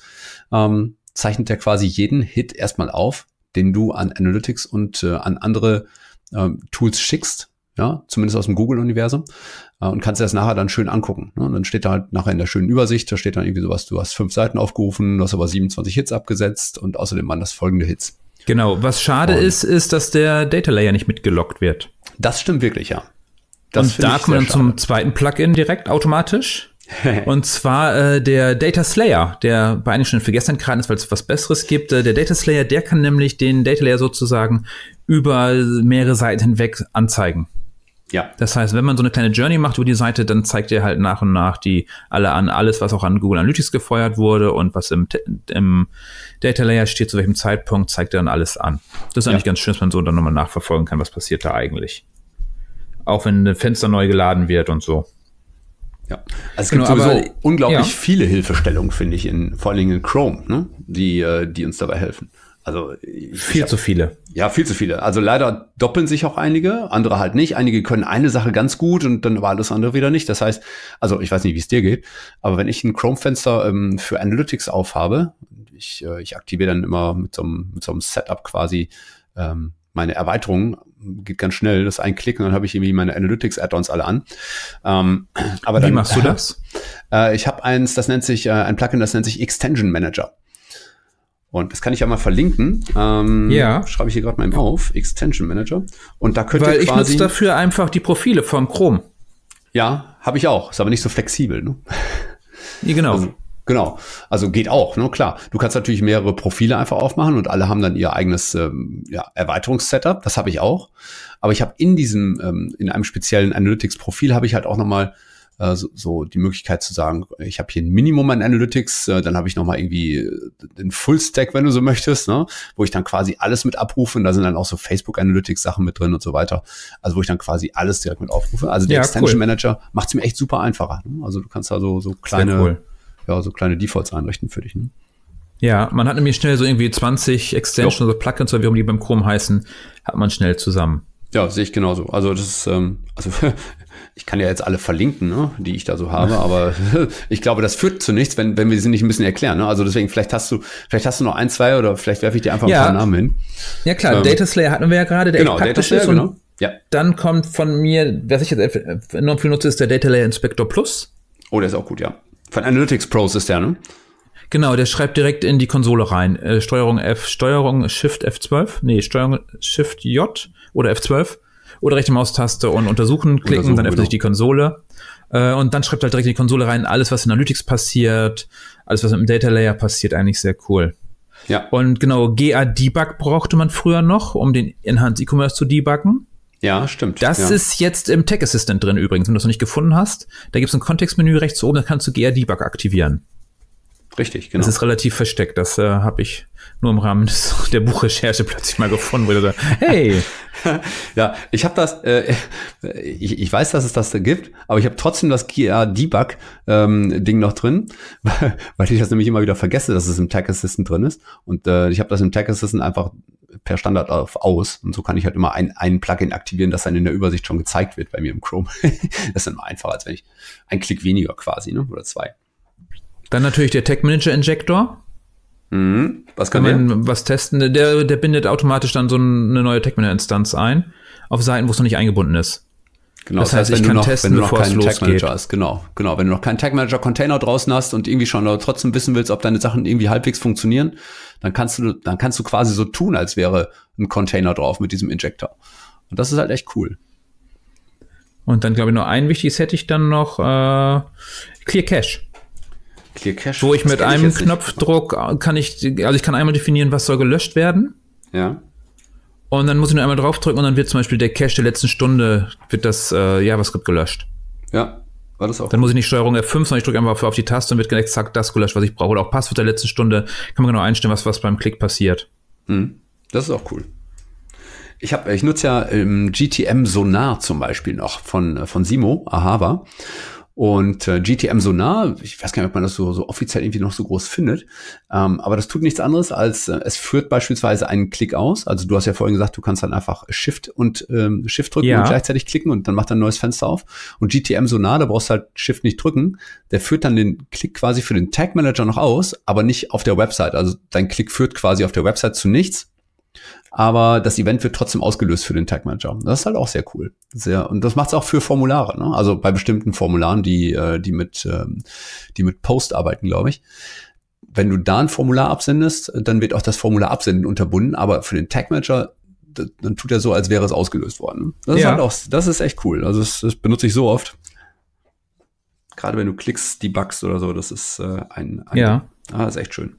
ähm, zeichnet er quasi jeden Hit erstmal auf, den du an Analytics und äh, an andere ähm, Tools schickst ja, zumindest aus dem Google-Universum, äh, und kannst dir das nachher dann schön angucken. Ne? Und dann steht da halt nachher in der schönen Übersicht, da steht dann irgendwie sowas, du hast fünf Seiten aufgerufen, du hast aber 27 Hits abgesetzt und außerdem waren das folgende Hits. Genau, was schade und ist, ist, dass der Data Layer nicht mitgelockt wird. Das stimmt wirklich, ja. Das und da kommen wir dann zum zweiten Plugin direkt automatisch. und zwar äh, der Data Slayer, der bei einigen schon vergessen gerade ist, weil es was Besseres gibt. Äh, der Data Slayer, der kann nämlich den Data Layer sozusagen über mehrere Seiten hinweg anzeigen. Ja. Das heißt, wenn man so eine kleine Journey macht über die Seite, dann zeigt er halt nach und nach die alle an alles, was auch an Google Analytics gefeuert wurde und was im, im Data Layer steht, zu welchem Zeitpunkt zeigt er dann alles an. Das ist ja. eigentlich ganz schön, dass man so dann nochmal nachverfolgen kann, was passiert da eigentlich. Auch wenn ein Fenster neu geladen wird und so. Ja. Also es genau, gibt sowieso aber, unglaublich ja. viele Hilfestellungen, finde ich, in, vor allen Dingen in Chrome, ne? die, äh, die uns dabei helfen. Also viel hab, zu viele. Ja, viel zu viele. Also leider doppeln sich auch einige, andere halt nicht. Einige können eine Sache ganz gut und dann war alles andere wieder nicht. Das heißt, also ich weiß nicht, wie es dir geht, aber wenn ich ein Chrome-Fenster ähm, für Analytics aufhabe, ich, äh, ich aktiviere dann immer mit so einem, mit so einem Setup quasi ähm, meine Erweiterung geht ganz schnell, das ist ein Klick und dann habe ich irgendwie meine Analytics-Add-ons alle an. Ähm, aber Wie dann, machst du das? Äh, ich habe eins, das nennt sich, äh, ein Plugin, das nennt sich Extension Manager. Und das kann ich ja mal verlinken. Ähm, ja. Schreibe ich hier gerade mal auf, Extension Manager. Und da könnt Weil ihr quasi. Ich nutze dafür einfach die Profile von Chrome. Ja, habe ich auch. Ist aber nicht so flexibel. Ne? Ja, genau. Also, Genau, also geht auch, ne? klar. Du kannst natürlich mehrere Profile einfach aufmachen und alle haben dann ihr eigenes ähm, ja, Erweiterungssetup. Das habe ich auch. Aber ich habe in diesem, ähm, in einem speziellen Analytics-Profil habe ich halt auch nochmal äh, so, so die Möglichkeit zu sagen, ich habe hier ein Minimum an Analytics, äh, dann habe ich nochmal irgendwie äh, den Full Stack, wenn du so möchtest, ne? wo ich dann quasi alles mit abrufe und da sind dann auch so Facebook Analytics Sachen mit drin und so weiter. Also wo ich dann quasi alles direkt mit aufrufe. Also der ja, Extension cool. Manager macht es mir echt super einfacher. Ne? Also du kannst da so, so kleine, cool. ja, so kleine Defaults einrichten für dich. Ne? Ja, man hat nämlich schnell so irgendwie 20 Extensions oder Plugins oder wie auch die beim Chrome heißen, hat man schnell zusammen. Ja, sehe ich genauso. Also das ist, ähm, also ich kann ja jetzt alle verlinken, ne, die ich da so habe, aber ich glaube, das führt zu nichts, wenn, wenn wir sie nicht ein bisschen erklären. Ne? Also deswegen, vielleicht hast du, vielleicht hast du noch ein, zwei oder vielleicht werfe ich dir einfach ja. ein paar Namen hin. Ja klar, ähm, Data Slayer hatten wir ja gerade, der genau, Data Slayer, genau. Ja. Dann kommt von mir, was ich jetzt enorm viel nutze, ist der Data Layer Inspector Plus. Oh, der ist auch gut, ja. Von Analytics Pros ist der, ne? Genau, der schreibt direkt in die Konsole rein. Äh, Steuerung F, Steuerung Shift F12. Nee, Steuerung Shift J oder F12 oder rechte Maustaste und untersuchen klicken, untersuchen, dann öffnet genau. sich die Konsole. Äh, und dann schreibt halt direkt in die Konsole rein, alles, was in Analytics passiert, alles, was mit Data Layer passiert, eigentlich sehr cool. Ja. Und genau, GA-Debug brauchte man früher noch, um den Enhanced E-Commerce zu debuggen. Ja, stimmt. Das ja. ist jetzt im Tech Assistant drin übrigens, wenn du es noch nicht gefunden hast. Da gibt es ein Kontextmenü rechts oben, da kannst du GA-Debug aktivieren. Richtig, genau. Das ist relativ versteckt, das äh, habe ich nur im Rahmen des, der Buchrecherche plötzlich mal gefunden wurde. Hey! ja, ich habe das, äh, ich, ich weiß, dass es das gibt, aber ich habe trotzdem das GA Debug ähm, Ding noch drin, weil, ich das nämlich immer wieder vergesse, dass es im Tag Assistant drin ist. Und äh, ich habe das im Tag Assistant einfach per Standard auf aus. Und so kann ich halt immer ein, ein Plugin aktivieren, das dann in der Übersicht schon gezeigt wird bei mir im Chrome. das ist dann immer einfacher, als wenn ich einen Klick weniger quasi, ne? Oder zwei. Dann natürlich der Tech Manager Injector. Mhm. Was kann, kann man was testen? Der, der bindet automatisch dann so eine neue tech manager instanz ein auf Seiten, wo es noch nicht eingebunden ist. Genau, das heißt, das heißt ich kann noch, testen, wenn du noch keinen Tech Manager hast. Genau, genau. Wenn du noch keinen Tag Manager Container draußen hast und irgendwie schon trotzdem wissen willst, ob deine Sachen irgendwie halbwegs funktionieren, dann kannst du, dann kannst du quasi so tun, als wäre ein Container drauf mit diesem Injector. Und das ist halt echt cool. Und dann glaube ich noch ein wichtiges hätte ich dann noch äh, Clear Cache. Clear Cache. Wo ich mit einem ich Knopfdruck nicht. Äh, kann ich, also ich kann einmal definieren, was soll gelöscht werden. Ja. Und dann muss ich nur einmal draufdrücken und dann wird zum Beispiel der Cache der letzten Stunde, wird das äh, JavaScript gelöscht. Ja, war das auch. Dann muss ich nicht Steuerung F5, sondern ich drücke einfach auf die Taste und wird exakt das gelöscht, was ich brauche. Oder auch Passwort der letzten Stunde. Kann man genau einstellen, was, was beim Klick passiert. Mhm. Das ist auch cool. Ich, hab, ich nutze ja ähm, GTM Sonar zum Beispiel noch von, äh, von Simo, Ahava. Und äh, GTM Sonar, ich weiß gar nicht, ob man das so, so offiziell irgendwie noch so groß findet, ähm, aber das tut nichts anderes, als äh, es führt beispielsweise einen Klick aus. Also du hast ja vorhin gesagt, du kannst dann einfach Shift und ähm, Shift drücken ja. und gleichzeitig klicken und dann macht er ein neues Fenster auf. Und GTM Sonar, da brauchst du halt Shift nicht drücken, der führt dann den Klick quasi für den Tag Manager noch aus, aber nicht auf der Website. Also dein Klick führt quasi auf der Website zu nichts, aber das Event wird trotzdem ausgelöst für den Tag Tagmanager. Das ist halt auch sehr cool. Sehr, und das macht es auch für Formulare. Ne? Also bei bestimmten Formularen, die, äh, die, mit, ähm, die mit Post arbeiten, glaube ich wenn du da ein Formular absendest, dann wird auch das Formular absenden unterbunden, aber für den Tag Manager dann tut er so, als wäre es ausgelöst worden. Das ja. ist halt auch, das ist echt cool. Also das, das benutze ich so oft. Gerade wenn du klickst, debugst oder so, das ist äh, ein, ein ja. Ah, ist echt schön.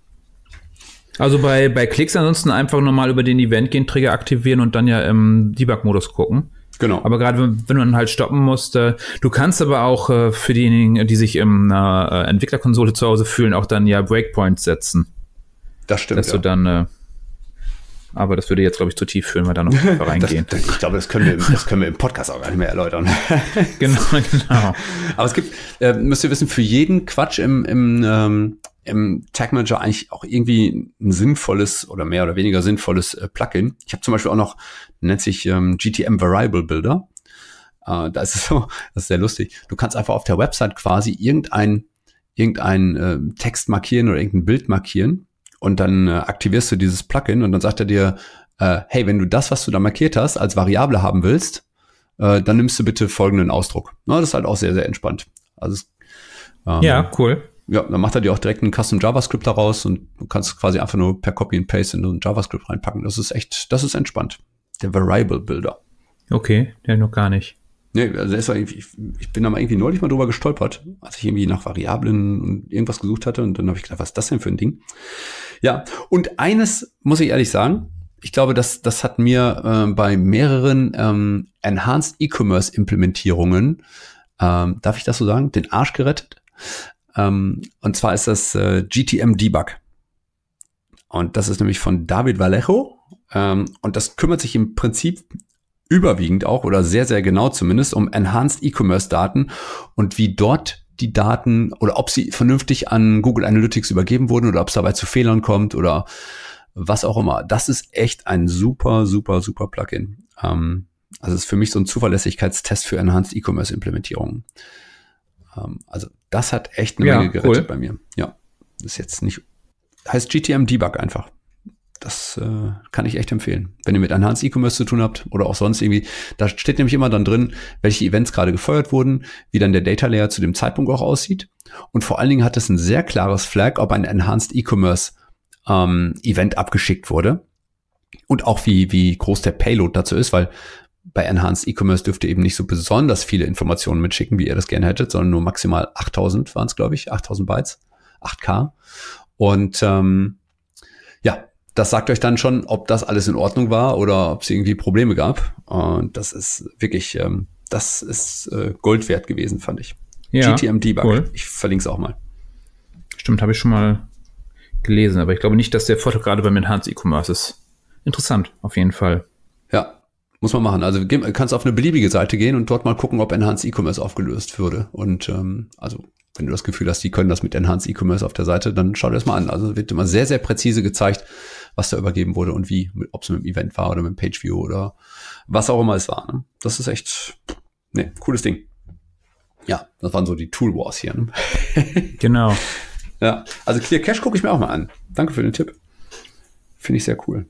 Also bei, bei Klicks ansonsten einfach nochmal über den Event gehen, Trigger aktivieren und dann ja im Debug-Modus gucken. Genau. Aber gerade wenn, wenn man halt stoppen musst, du kannst aber auch äh, für diejenigen, die sich im äh, äh, Entwicklerkonsole zu Hause fühlen, auch dann ja Breakpoints setzen. Das stimmt. Dass ja. du dann, äh, aber das würde jetzt, glaube ich, zu tief führen, weil da noch tiefer reingehen. Das, ich glaube, das können, wir, das können wir im Podcast auch gar nicht mehr erläutern. genau, genau. Aber es gibt, äh, müsst ihr wissen, für jeden Quatsch im, im ähm, im ähm, Tag Manager eigentlich auch irgendwie ein sinnvolles oder mehr oder weniger sinnvolles äh, Plugin. Ich habe zum Beispiel auch noch, nennt sich ähm, GTM Variable Builder. Äh, da ist es so, das ist sehr lustig. Du kannst einfach auf der Website quasi irgendein, irgendein äh, Text markieren oder irgendein Bild markieren und dann äh, aktivierst du dieses Plugin und dann sagt er dir, äh, hey, wenn du das, was du da markiert hast, als Variable haben willst, äh, dann nimmst du bitte folgenden Ausdruck. Na, das ist halt auch sehr, sehr entspannt. Also, ähm, ja, cool ja, dann macht er dir auch direkt einen Custom JavaScript daraus und du kannst quasi einfach nur per Copy and Paste in so ein JavaScript reinpacken. Das ist echt, das ist entspannt. Der Variable Builder. Okay, der noch gar nicht. Nee, also das ich, ich bin da mal irgendwie neulich mal drüber gestolpert, als ich irgendwie nach Variablen und irgendwas gesucht hatte und dann habe ich gedacht, was ist das denn für ein Ding? Ja, und eines muss ich ehrlich sagen, ich glaube, das, das hat mir äh, bei mehreren ähm, Enhanced E-Commerce-Implementierungen, ähm, darf ich das so sagen, den Arsch gerettet. Ähm, und zwar ist das äh, GTM Debug. Und das ist nämlich von David Vallejo. Ähm, und das kümmert sich im Prinzip überwiegend auch oder sehr, sehr genau zumindest um Enhanced E-Commerce Daten und wie dort die Daten oder ob sie vernünftig an Google Analytics übergeben wurden oder ob es dabei zu Fehlern kommt oder was auch immer. Das ist echt ein super, super, super Plugin. Ähm, also ist für mich so ein Zuverlässigkeitstest für Enhanced E-Commerce Implementierungen. Ähm, also das hat echt eine ja, Menge gerettet cool. bei mir. Ja, ist jetzt nicht. Heißt GTM Debug einfach. Das äh, kann ich echt empfehlen. Wenn ihr mit Enhanced E-Commerce zu tun habt oder auch sonst irgendwie, da steht nämlich immer dann drin, welche Events gerade gefeuert wurden, wie dann der Data Layer zu dem Zeitpunkt auch aussieht. Und vor allen Dingen hat es ein sehr klares Flag, ob ein Enhanced E-Commerce ähm, Event abgeschickt wurde und auch wie, wie groß der Payload dazu ist, weil bei Enhanced E-Commerce dürft ihr eben nicht so besonders viele Informationen mitschicken, wie ihr das gerne hättet, sondern nur maximal 8000 waren es, glaube ich, 8000 Bytes, 8K. Und ähm, ja, das sagt euch dann schon, ob das alles in Ordnung war oder ob es irgendwie Probleme gab. Und das ist wirklich, ähm, das ist äh, Gold wert gewesen, fand ich. Ja, GTM Debug. Cool. Ich verlinke es auch mal. Stimmt, habe ich schon mal gelesen, aber ich glaube nicht, dass der Vorteil gerade beim Enhanced E-Commerce ist. Interessant, auf jeden Fall. Muss man machen. Also kannst auf eine beliebige Seite gehen und dort mal gucken, ob Enhanced E-Commerce aufgelöst würde. Und ähm, also wenn du das Gefühl hast, die können das mit Enhanced E-Commerce auf der Seite, dann schau dir das mal an. Also wird immer sehr, sehr präzise gezeigt, was da übergeben wurde und wie, ob es mit dem Event war oder mit dem Pageview oder was auch immer es war. Ne? Das ist echt, ne, cooles Ding. Ja, das waren so die Tool Wars hier. Ne? genau. Ja, also Clear Cash gucke ich mir auch mal an. Danke für den Tipp. Finde ich sehr cool.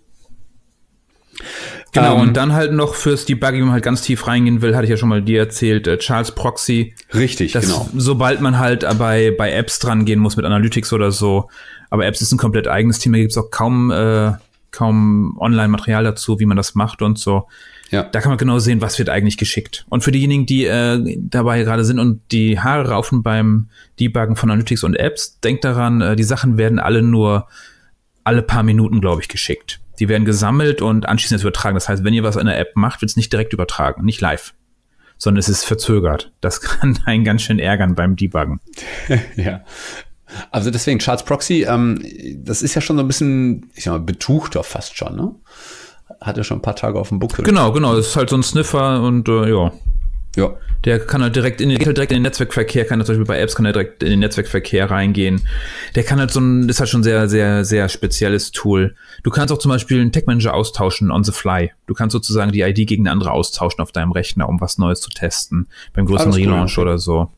Genau, ähm, und dann halt noch fürs Debugging, wenn man halt ganz tief reingehen will, hatte ich ja schon mal dir erzählt, äh, Charles Proxy. Richtig, dass, genau. Sobald man halt bei, bei Apps dran gehen muss mit Analytics oder so, aber Apps ist ein komplett eigenes Thema, gibt es auch kaum, äh, kaum Online-Material dazu, wie man das macht und so. Ja. Da kann man genau sehen, was wird eigentlich geschickt. Und für diejenigen, die äh, dabei gerade sind und die Haare raufen beim Debuggen von Analytics und Apps, denkt daran, äh, die Sachen werden alle nur alle paar Minuten, glaube ich, geschickt. Die werden gesammelt und anschließend übertragen. Das heißt, wenn ihr was in der App macht, wird es nicht direkt übertragen, nicht live, sondern es ist verzögert. Das kann einen ganz schön ärgern beim Debuggen. ja. Also deswegen Charts Proxy, ähm, das ist ja schon so ein bisschen, ich sag mal, betuchter fast schon, ne? Hat ja schon ein paar Tage auf dem Buckel. Genau, genau. Das ist halt so ein Sniffer und äh, ja, ja. Der kann halt direkt in den, halt direkt in den Netzwerkverkehr, kann er zum Beispiel bei Apps, kann er direkt in den Netzwerkverkehr reingehen. Der kann halt so ein, ist halt schon sehr, sehr, sehr spezielles Tool. Du kannst auch zum Beispiel einen Tech-Manager austauschen on the fly. Du kannst sozusagen die ID gegen eine andere austauschen auf deinem Rechner, um was Neues zu testen. Beim größeren Relaunch cool. oder so.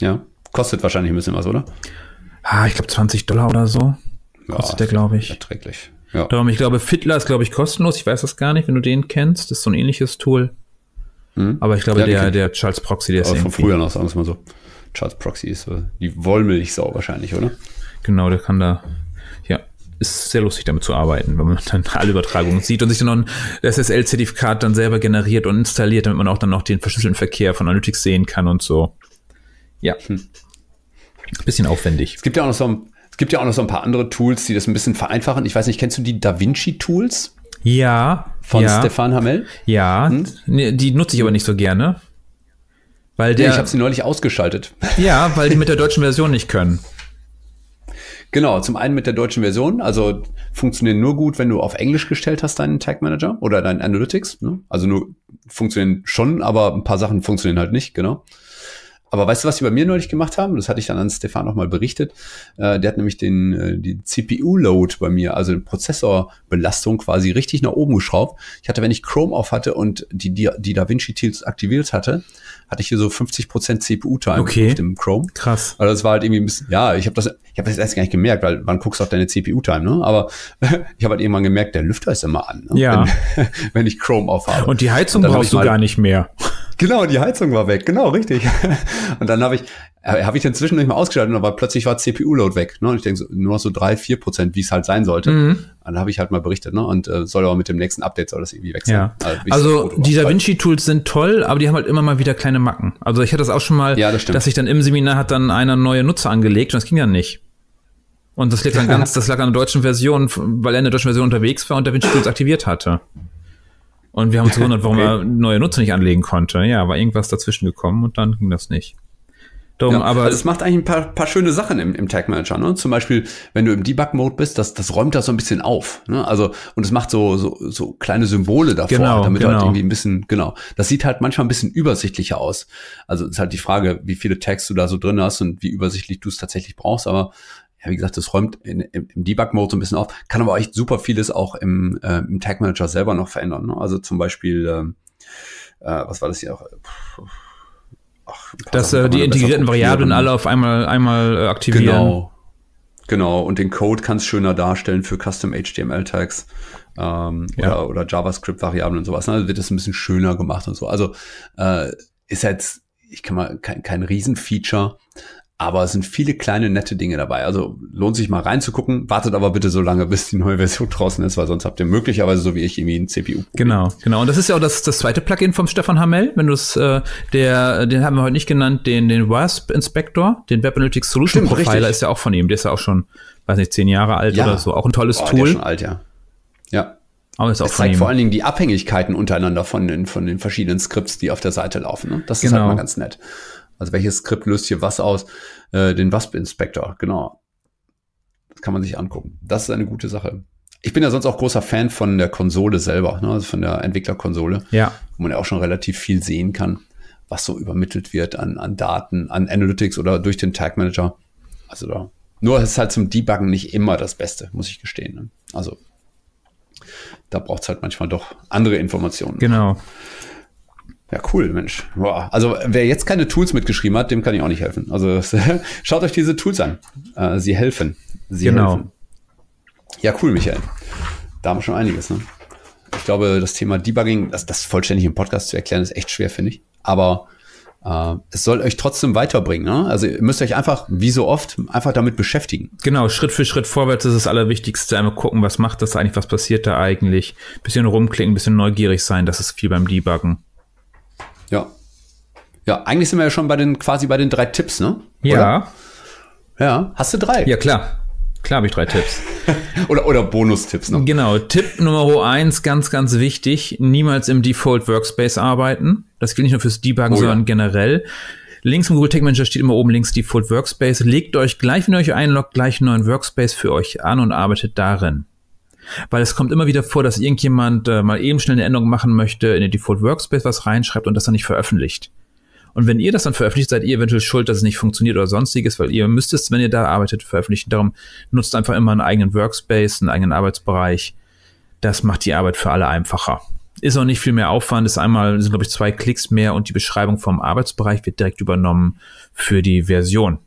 Ja. Kostet wahrscheinlich ein bisschen was, oder? Ah, ich glaube 20 Dollar oder so. Kostet ja, der, glaube ich. Erträglich. Ja. Darum, ich glaube, Fiddler ist, glaube ich, kostenlos. Ich weiß das gar nicht, wenn du den kennst. Das ist so ein ähnliches Tool. Hm? Aber ich glaube, ja, der, der Charles Proxy, der ist. Von früher noch, sagen wir es mal so. Charles Proxy ist so äh, die Wollmilchsau wahrscheinlich, oder? Genau, der kann da. Ja, ist sehr lustig damit zu arbeiten, wenn man dann alle Übertragungen sieht und sich dann noch ein SSL-Zertifikat dann selber generiert und installiert, damit man auch dann noch den verschlüsselten Verkehr von Analytics sehen kann und so. Ja. Hm. Bisschen aufwendig. Es gibt ja auch noch so ein, es gibt ja auch noch so ein paar andere Tools, die das ein bisschen vereinfachen. Ich weiß nicht, kennst du die DaVinci Tools? Ja. Von ja. Stefan Hamel? Ja. Hm? Die nutze ich aber nicht so gerne. Weil der, nee, ich habe sie neulich ausgeschaltet. Ja, weil die mit der deutschen Version nicht können. Genau, zum einen mit der deutschen Version, also funktionieren nur gut, wenn du auf Englisch gestellt hast, deinen Tag Manager oder deinen Analytics. Ne? Also nur funktionieren schon, aber ein paar Sachen funktionieren halt nicht, genau. Aber weißt du, was sie bei mir neulich gemacht haben? Das hatte ich dann an Stefan nochmal berichtet. Äh, der hat nämlich den, äh, die CPU-Load bei mir, also den Prozessorbelastung quasi richtig nach oben geschraubt. Ich hatte, wenn ich Chrome auf hatte und die, die, die DaVinci-Tools aktiviert hatte, hatte ich hier so 50% CPU-Time okay. auf dem Chrome. Krass. Also das war halt irgendwie ein bisschen, ja, ich habe das, ich habe das erst gar nicht gemerkt, weil wann guckst du auf deine CPU-Time, ne? Aber ich habe halt irgendwann gemerkt, der Lüfter ist immer an, ne? ja. wenn, wenn ich Chrome auf habe. Und die Heizung und brauchst du gar nicht mehr. Genau, die Heizung war weg, genau, richtig. Und dann habe ich, äh, habe ich den zwischendurch mal ausgeschaltet, aber plötzlich war CPU-Load weg. Ne? Und ich denke, so, nur so drei, vier Prozent, wie es halt sein sollte. Mhm. Dann habe ich halt mal berichtet, ne? Und äh, soll aber mit dem nächsten Update soll das irgendwie wechseln. Ja. Also, also die DaVinci-Tools sind toll, aber die haben halt immer mal wieder kleine Macken. Also ich hatte das auch schon mal, ja, das dass ich dann im Seminar hat dann einer neue Nutzer angelegt und das ging ja nicht. Und das lag dann ganz, das lag an der deutschen Version, weil er in der deutschen Version unterwegs war und DaVinci Tools aktiviert hatte. Und wir haben uns gewundert, warum er neue Nutzer nicht anlegen konnte. Ja, war irgendwas dazwischen gekommen und dann ging das nicht. Dumm, ja, aber also es macht eigentlich ein paar, paar schöne Sachen im, im Tag Manager. Ne? Zum Beispiel, wenn du im Debug-Mode bist, das, das räumt das so ein bisschen auf. Ne? Also und es macht so, so, so kleine Symbole davor, genau, damit halt genau. halt irgendwie ein bisschen genau. Das sieht halt manchmal ein bisschen übersichtlicher aus. Also ist halt die Frage, wie viele Tags du da so drin hast und wie übersichtlich du es tatsächlich brauchst. Aber wie gesagt, das räumt in, im, im Debug-Mode so ein bisschen auf, kann aber echt super vieles auch im, äh, im Tag Manager selber noch verändern. Ne? Also zum Beispiel, äh, äh, was war das hier auch? Ach, Dass äh, die integrierten Variablen alle auf einmal, einmal äh, aktivieren. Genau. Genau, und den Code kannst schöner darstellen für Custom HTML Tags ähm, ja. oder, oder JavaScript Variablen und sowas. Ne? Also wird das ein bisschen schöner gemacht und so. Also äh, ist jetzt, ich kann mal kein, kein Riesenfeature, aber es sind viele kleine, nette Dinge dabei. Also lohnt sich mal reinzugucken. Wartet aber bitte so lange, bis die neue Version draußen ist, weil sonst habt ihr möglicherweise, so wie ich, irgendwie ein CPU. -Problem. Genau, genau. Und das ist ja auch das, das zweite Plugin vom Stefan Hamel. Wenn du es, äh, der, den haben wir heute nicht genannt, den, den WASP Inspector, den Web Analytics Solution Stimmt, Profiler richtig. ist ja auch von ihm. Der ist ja auch schon, weiß nicht, zehn Jahre alt ja. oder so. Auch ein tolles Boah, Tool. Der ist schon alt, ja. Ja. Aber ist auch es zeigt vor allen Dingen die Abhängigkeiten untereinander von den, von den verschiedenen Skripts, die auf der Seite laufen. Ne? Das genau. ist halt genau. mal ganz nett. Also welches Skript löst hier was aus? Äh, den WASP-Inspector, genau. Das kann man sich angucken. Das ist eine gute Sache. Ich bin ja sonst auch großer Fan von der Konsole selber, ne? also von der Entwicklerkonsole, ja. wo man ja auch schon relativ viel sehen kann, was so übermittelt wird an, an Daten, an Analytics oder durch den Tag Manager. Also da. Nur ist halt zum Debuggen nicht immer das Beste, muss ich gestehen. Ne? Also da braucht es halt manchmal doch andere Informationen. Genau. Ja, cool, Mensch. Wow. Also wer jetzt keine Tools mitgeschrieben hat, dem kann ich auch nicht helfen. Also schaut euch diese Tools an. Äh, sie helfen. Sie genau. helfen. Ja, cool, Michael. Da haben wir schon einiges. Ne? Ich glaube, das Thema Debugging, das, das vollständig im Podcast zu erklären, ist echt schwer, finde ich. Aber äh, es soll euch trotzdem weiterbringen. Ne? Also ihr müsst euch einfach, wie so oft, einfach damit beschäftigen. Genau, Schritt für Schritt vorwärts ist das Allerwichtigste. Einmal gucken, was macht das eigentlich, was passiert da eigentlich. Bisschen rumklicken, bisschen neugierig sein, das ist viel beim Debuggen. Ja. Ja, eigentlich sind wir ja schon bei den quasi bei den drei Tipps, ne? Ja. Oder? Ja. Hast du drei? Ja, klar. Klar habe ich drei Tipps. oder oder Bonustipps noch. Genau. Tipp Nummer eins, ganz, ganz wichtig. Niemals im Default Workspace arbeiten. Das gilt nicht nur fürs Debuggen, oh, sondern ja. generell. Links im Google Tech Manager steht immer oben links Default Workspace. Legt euch gleich, wenn ihr euch einloggt, gleich einen neuen Workspace für euch an und arbeitet darin. Weil es kommt immer wieder vor, dass irgendjemand äh, mal eben schnell eine Änderung machen möchte, in den Default Workspace was reinschreibt und das dann nicht veröffentlicht. Und wenn ihr das dann veröffentlicht, seid ihr eventuell schuld, dass es nicht funktioniert oder sonstiges, weil ihr müsst es, wenn ihr da arbeitet, veröffentlichen. Darum nutzt einfach immer einen eigenen Workspace, einen eigenen Arbeitsbereich. Das macht die Arbeit für alle einfacher. Ist auch nicht viel mehr Aufwand, ist einmal, sind glaube ich zwei Klicks mehr und die Beschreibung vom Arbeitsbereich wird direkt übernommen für die Version.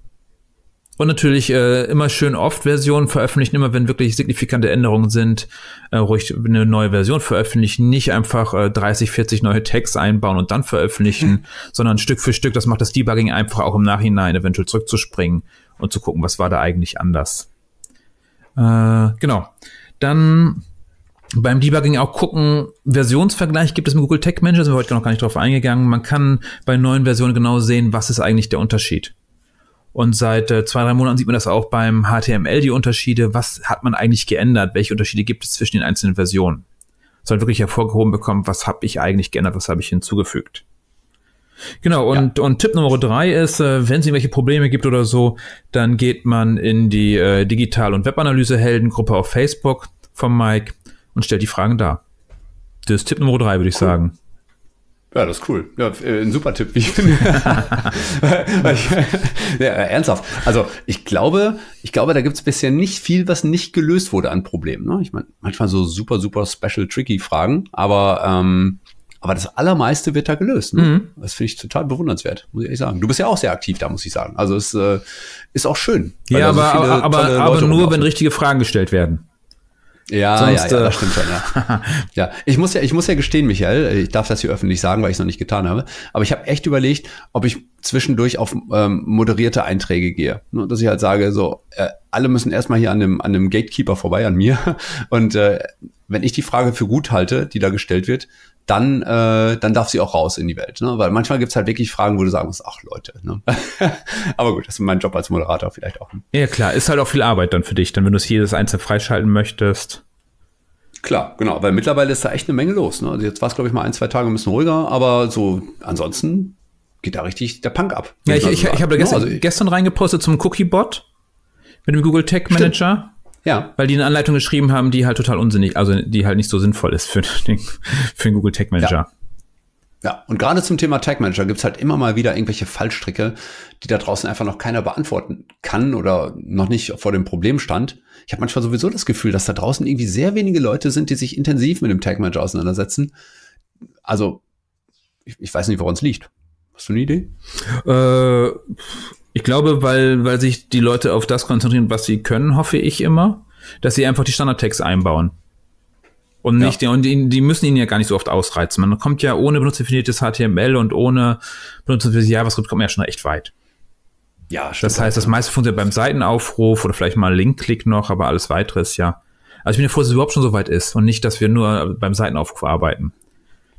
Und natürlich äh, immer schön oft Versionen veröffentlichen, immer wenn wirklich signifikante Änderungen sind, äh, ruhig eine neue Version veröffentlichen, nicht einfach äh, 30, 40 neue Tags einbauen und dann veröffentlichen, mhm. sondern Stück für Stück, das macht das Debugging einfach auch im Nachhinein eventuell zurückzuspringen und zu gucken, was war da eigentlich anders. Äh, genau. Dann beim Debugging auch gucken, Versionsvergleich gibt es im Google Tech Manager, sind wir heute noch gar nicht drauf eingegangen. Man kann bei neuen Versionen genau sehen, was ist eigentlich der Unterschied. Und seit äh, zwei, drei Monaten sieht man das auch beim HTML, die Unterschiede. Was hat man eigentlich geändert? Welche Unterschiede gibt es zwischen den einzelnen Versionen? Soll wirklich hervorgehoben bekommen, was habe ich eigentlich geändert, was habe ich hinzugefügt. Genau, und, ja. und Tipp Nummer drei ist, äh, wenn es irgendwelche Probleme gibt oder so, dann geht man in die äh, Digital- und Webanalyse-Heldengruppe auf Facebook von Mike und stellt die Fragen da. Das ist Tipp Nummer drei, würde ich cool. sagen. Ja, das ist cool. Ja, äh, ein super Tipp, wie ich finde. ja, ernsthaft. Also ich glaube, ich glaube, da gibt's bisher nicht viel, was nicht gelöst wurde an Problemen. Ne? Ich meine, manchmal so super, super special tricky Fragen, aber ähm, aber das Allermeiste wird da gelöst. Ne? Mhm. Das finde ich total bewundernswert, muss ich ehrlich sagen. Du bist ja auch sehr aktiv da, muss ich sagen. Also es äh, ist auch schön. Ja, aber, so aber, aber, aber nur, wenn richtige Fragen gestellt werden. Ja, Sonst, ja, ja, äh, das stimmt schon, ja. ja. Ich muss ja, ich muss ja gestehen, Michael, ich darf das hier öffentlich sagen, weil ich es noch nicht getan habe, aber ich habe echt überlegt, ob ich zwischendurch auf ähm, moderierte Einträge gehe. Nur, dass ich halt sage, so, äh, alle müssen erstmal hier an dem, an dem Gatekeeper vorbei, an mir. Und äh, wenn ich die Frage für gut halte, die da gestellt wird, dann, äh, dann darf sie auch raus in die Welt. Ne? Weil manchmal gibt's halt wirklich Fragen, wo du sagen musst, ach Leute. Ne? Aber gut, das ist mein Job als Moderator vielleicht auch. Ja klar, ist halt auch viel Arbeit dann für dich, denn wenn du es jedes einzelne freischalten möchtest. Klar, genau, weil mittlerweile ist da echt eine Menge los. Ne? Also jetzt war es, glaube ich, mal ein, zwei Tage ein bisschen ruhiger, aber so ansonsten geht da richtig der Punk ab. Ja, ich, ich, so ich habe da gestern, also, gestern reingepostet zum Cookie-Bot mit dem Google Tech Manager. Stimmt. Ja. Weil die eine Anleitung geschrieben haben, die halt total unsinnig, also die halt nicht so sinnvoll ist für den, für den Google Tag Manager. Ja. Ja, und gerade zum Thema Tag Manager gibt's halt immer mal wieder irgendwelche Fallstricke, die da draußen einfach noch keiner beantworten kann oder noch nicht vor dem Problem stand. Ich habe manchmal sowieso das Gefühl, dass da draußen irgendwie sehr wenige Leute sind, die sich intensiv mit dem Tag Manager auseinandersetzen. Also, ich, ich weiß nicht, woran es liegt. Hast du eine Idee? Äh, ich glaube, weil, weil sich die Leute auf das konzentrieren, was sie können, hoffe ich immer, dass sie einfach die Standardtext einbauen. Und nicht, ja. und die, die, müssen ihn ja gar nicht so oft ausreizen. Man kommt ja ohne benutzerdefiniertes HTML und ohne benutzerdefiniertes JavaScript kommt man ja schon echt weit. Ja, stimmt. Das heißt, das meiste funktioniert beim Seitenaufruf oder vielleicht mal Linkklick noch, aber alles weitere ist ja. Also ich bin ja froh, dass es überhaupt schon so weit ist und nicht, dass wir nur beim Seitenaufruf arbeiten.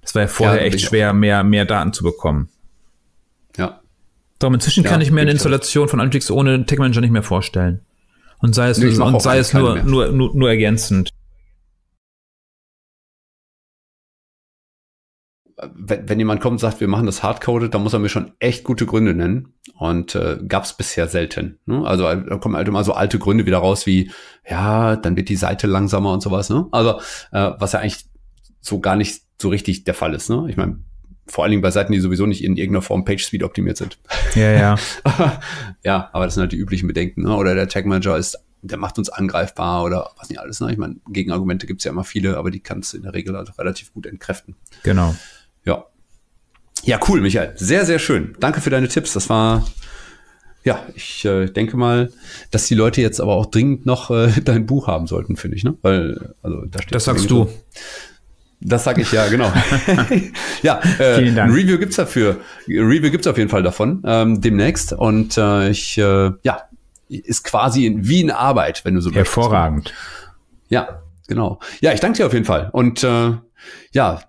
Das war ja vorher ja, echt schwer, mehr, mehr Daten zu bekommen. Ja, Darum inzwischen ja, kann ich mir eine Installation von Analytics ohne Tech Manager nicht mehr vorstellen. Und sei es, nee, und sei es nur, nur, nur, nur ergänzend. Wenn, wenn, jemand kommt und sagt, wir machen das hardcoded, dann muss er mir schon echt gute Gründe nennen. Und äh, gab es bisher selten. Ne? Also äh, da kommen halt immer so alte Gründe wieder raus wie, ja, dann wird die Seite langsamer und sowas. Ne? Also äh, was ja eigentlich so gar nicht so richtig der Fall ist. Ne? Ich meine, vor allen Dingen bei Seiten, die sowieso nicht in irgendeiner Form PageSpeed optimiert sind. Ja, ja. ja, aber das sind halt die üblichen Bedenken. Ne? Oder der Tag Manager ist, der macht uns angreifbar oder was nicht alles. Ne? Ich meine, Gegenargumente gibt es ja immer viele, aber die kannst du in der Regel halt relativ gut entkräften. Genau. Ja. Ja, cool, Michael. Sehr, sehr schön. Danke für deine Tipps. Das war ja, ich äh, denke mal, dass die Leute jetzt aber auch dringend noch äh, dein Buch haben sollten, finde ich, ne? Weil, also da steht das sagst du. Drin. Das sage ich ja, genau. ja, äh, Vielen Dank. ein Review gibt's dafür. Ein Review gibt's auf jeden Fall davon ähm, demnächst. Und äh, ich, äh, ja, ist quasi in, wie in Arbeit, wenn du so Hervorragend. Möchtest. Ja, genau. Ja, ich danke dir auf jeden Fall. Und äh, ja,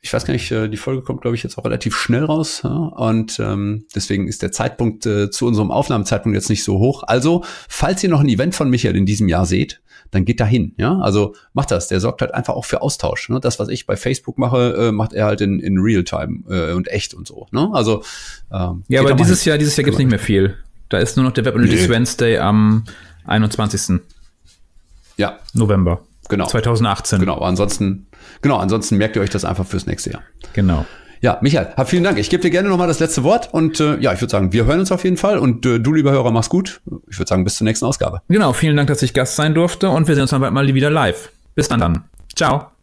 ich weiß gar nicht, äh, die Folge kommt, glaube ich, jetzt auch relativ schnell raus. Und ähm, deswegen ist der Zeitpunkt äh, zu unserem Aufnahmezeitpunkt jetzt nicht so hoch. Also, falls ihr noch ein Event von Michael in diesem Jahr seht, dann geht da hin. Ja? Also macht das. Der sorgt halt einfach auch für Austausch. Ne? Das, was ich bei Facebook mache, äh, macht er halt in, in Realtime äh, und echt und so. Ne? Also ähm, Ja, aber dieses Jahr, dieses Jahr gibt's nicht mehr viel. Da ist nur noch der Web Analytics nee. Wednesday am 21. Ja. November. Genau. 2018. Genau, ansonsten Genau, ansonsten merkt ihr euch das einfach fürs nächste Jahr. Genau. Ja, Michael, hab vielen Dank. Ich gebe dir gerne nochmal das letzte Wort und äh, ja, ich würde sagen, wir hören uns auf jeden Fall und äh, du, lieber Hörer, mach's gut. Ich würde sagen, bis zur nächsten Ausgabe. Genau, vielen Dank, dass ich Gast sein durfte und wir sehen uns dann bald mal wieder live. Bis dann. dann. Ciao.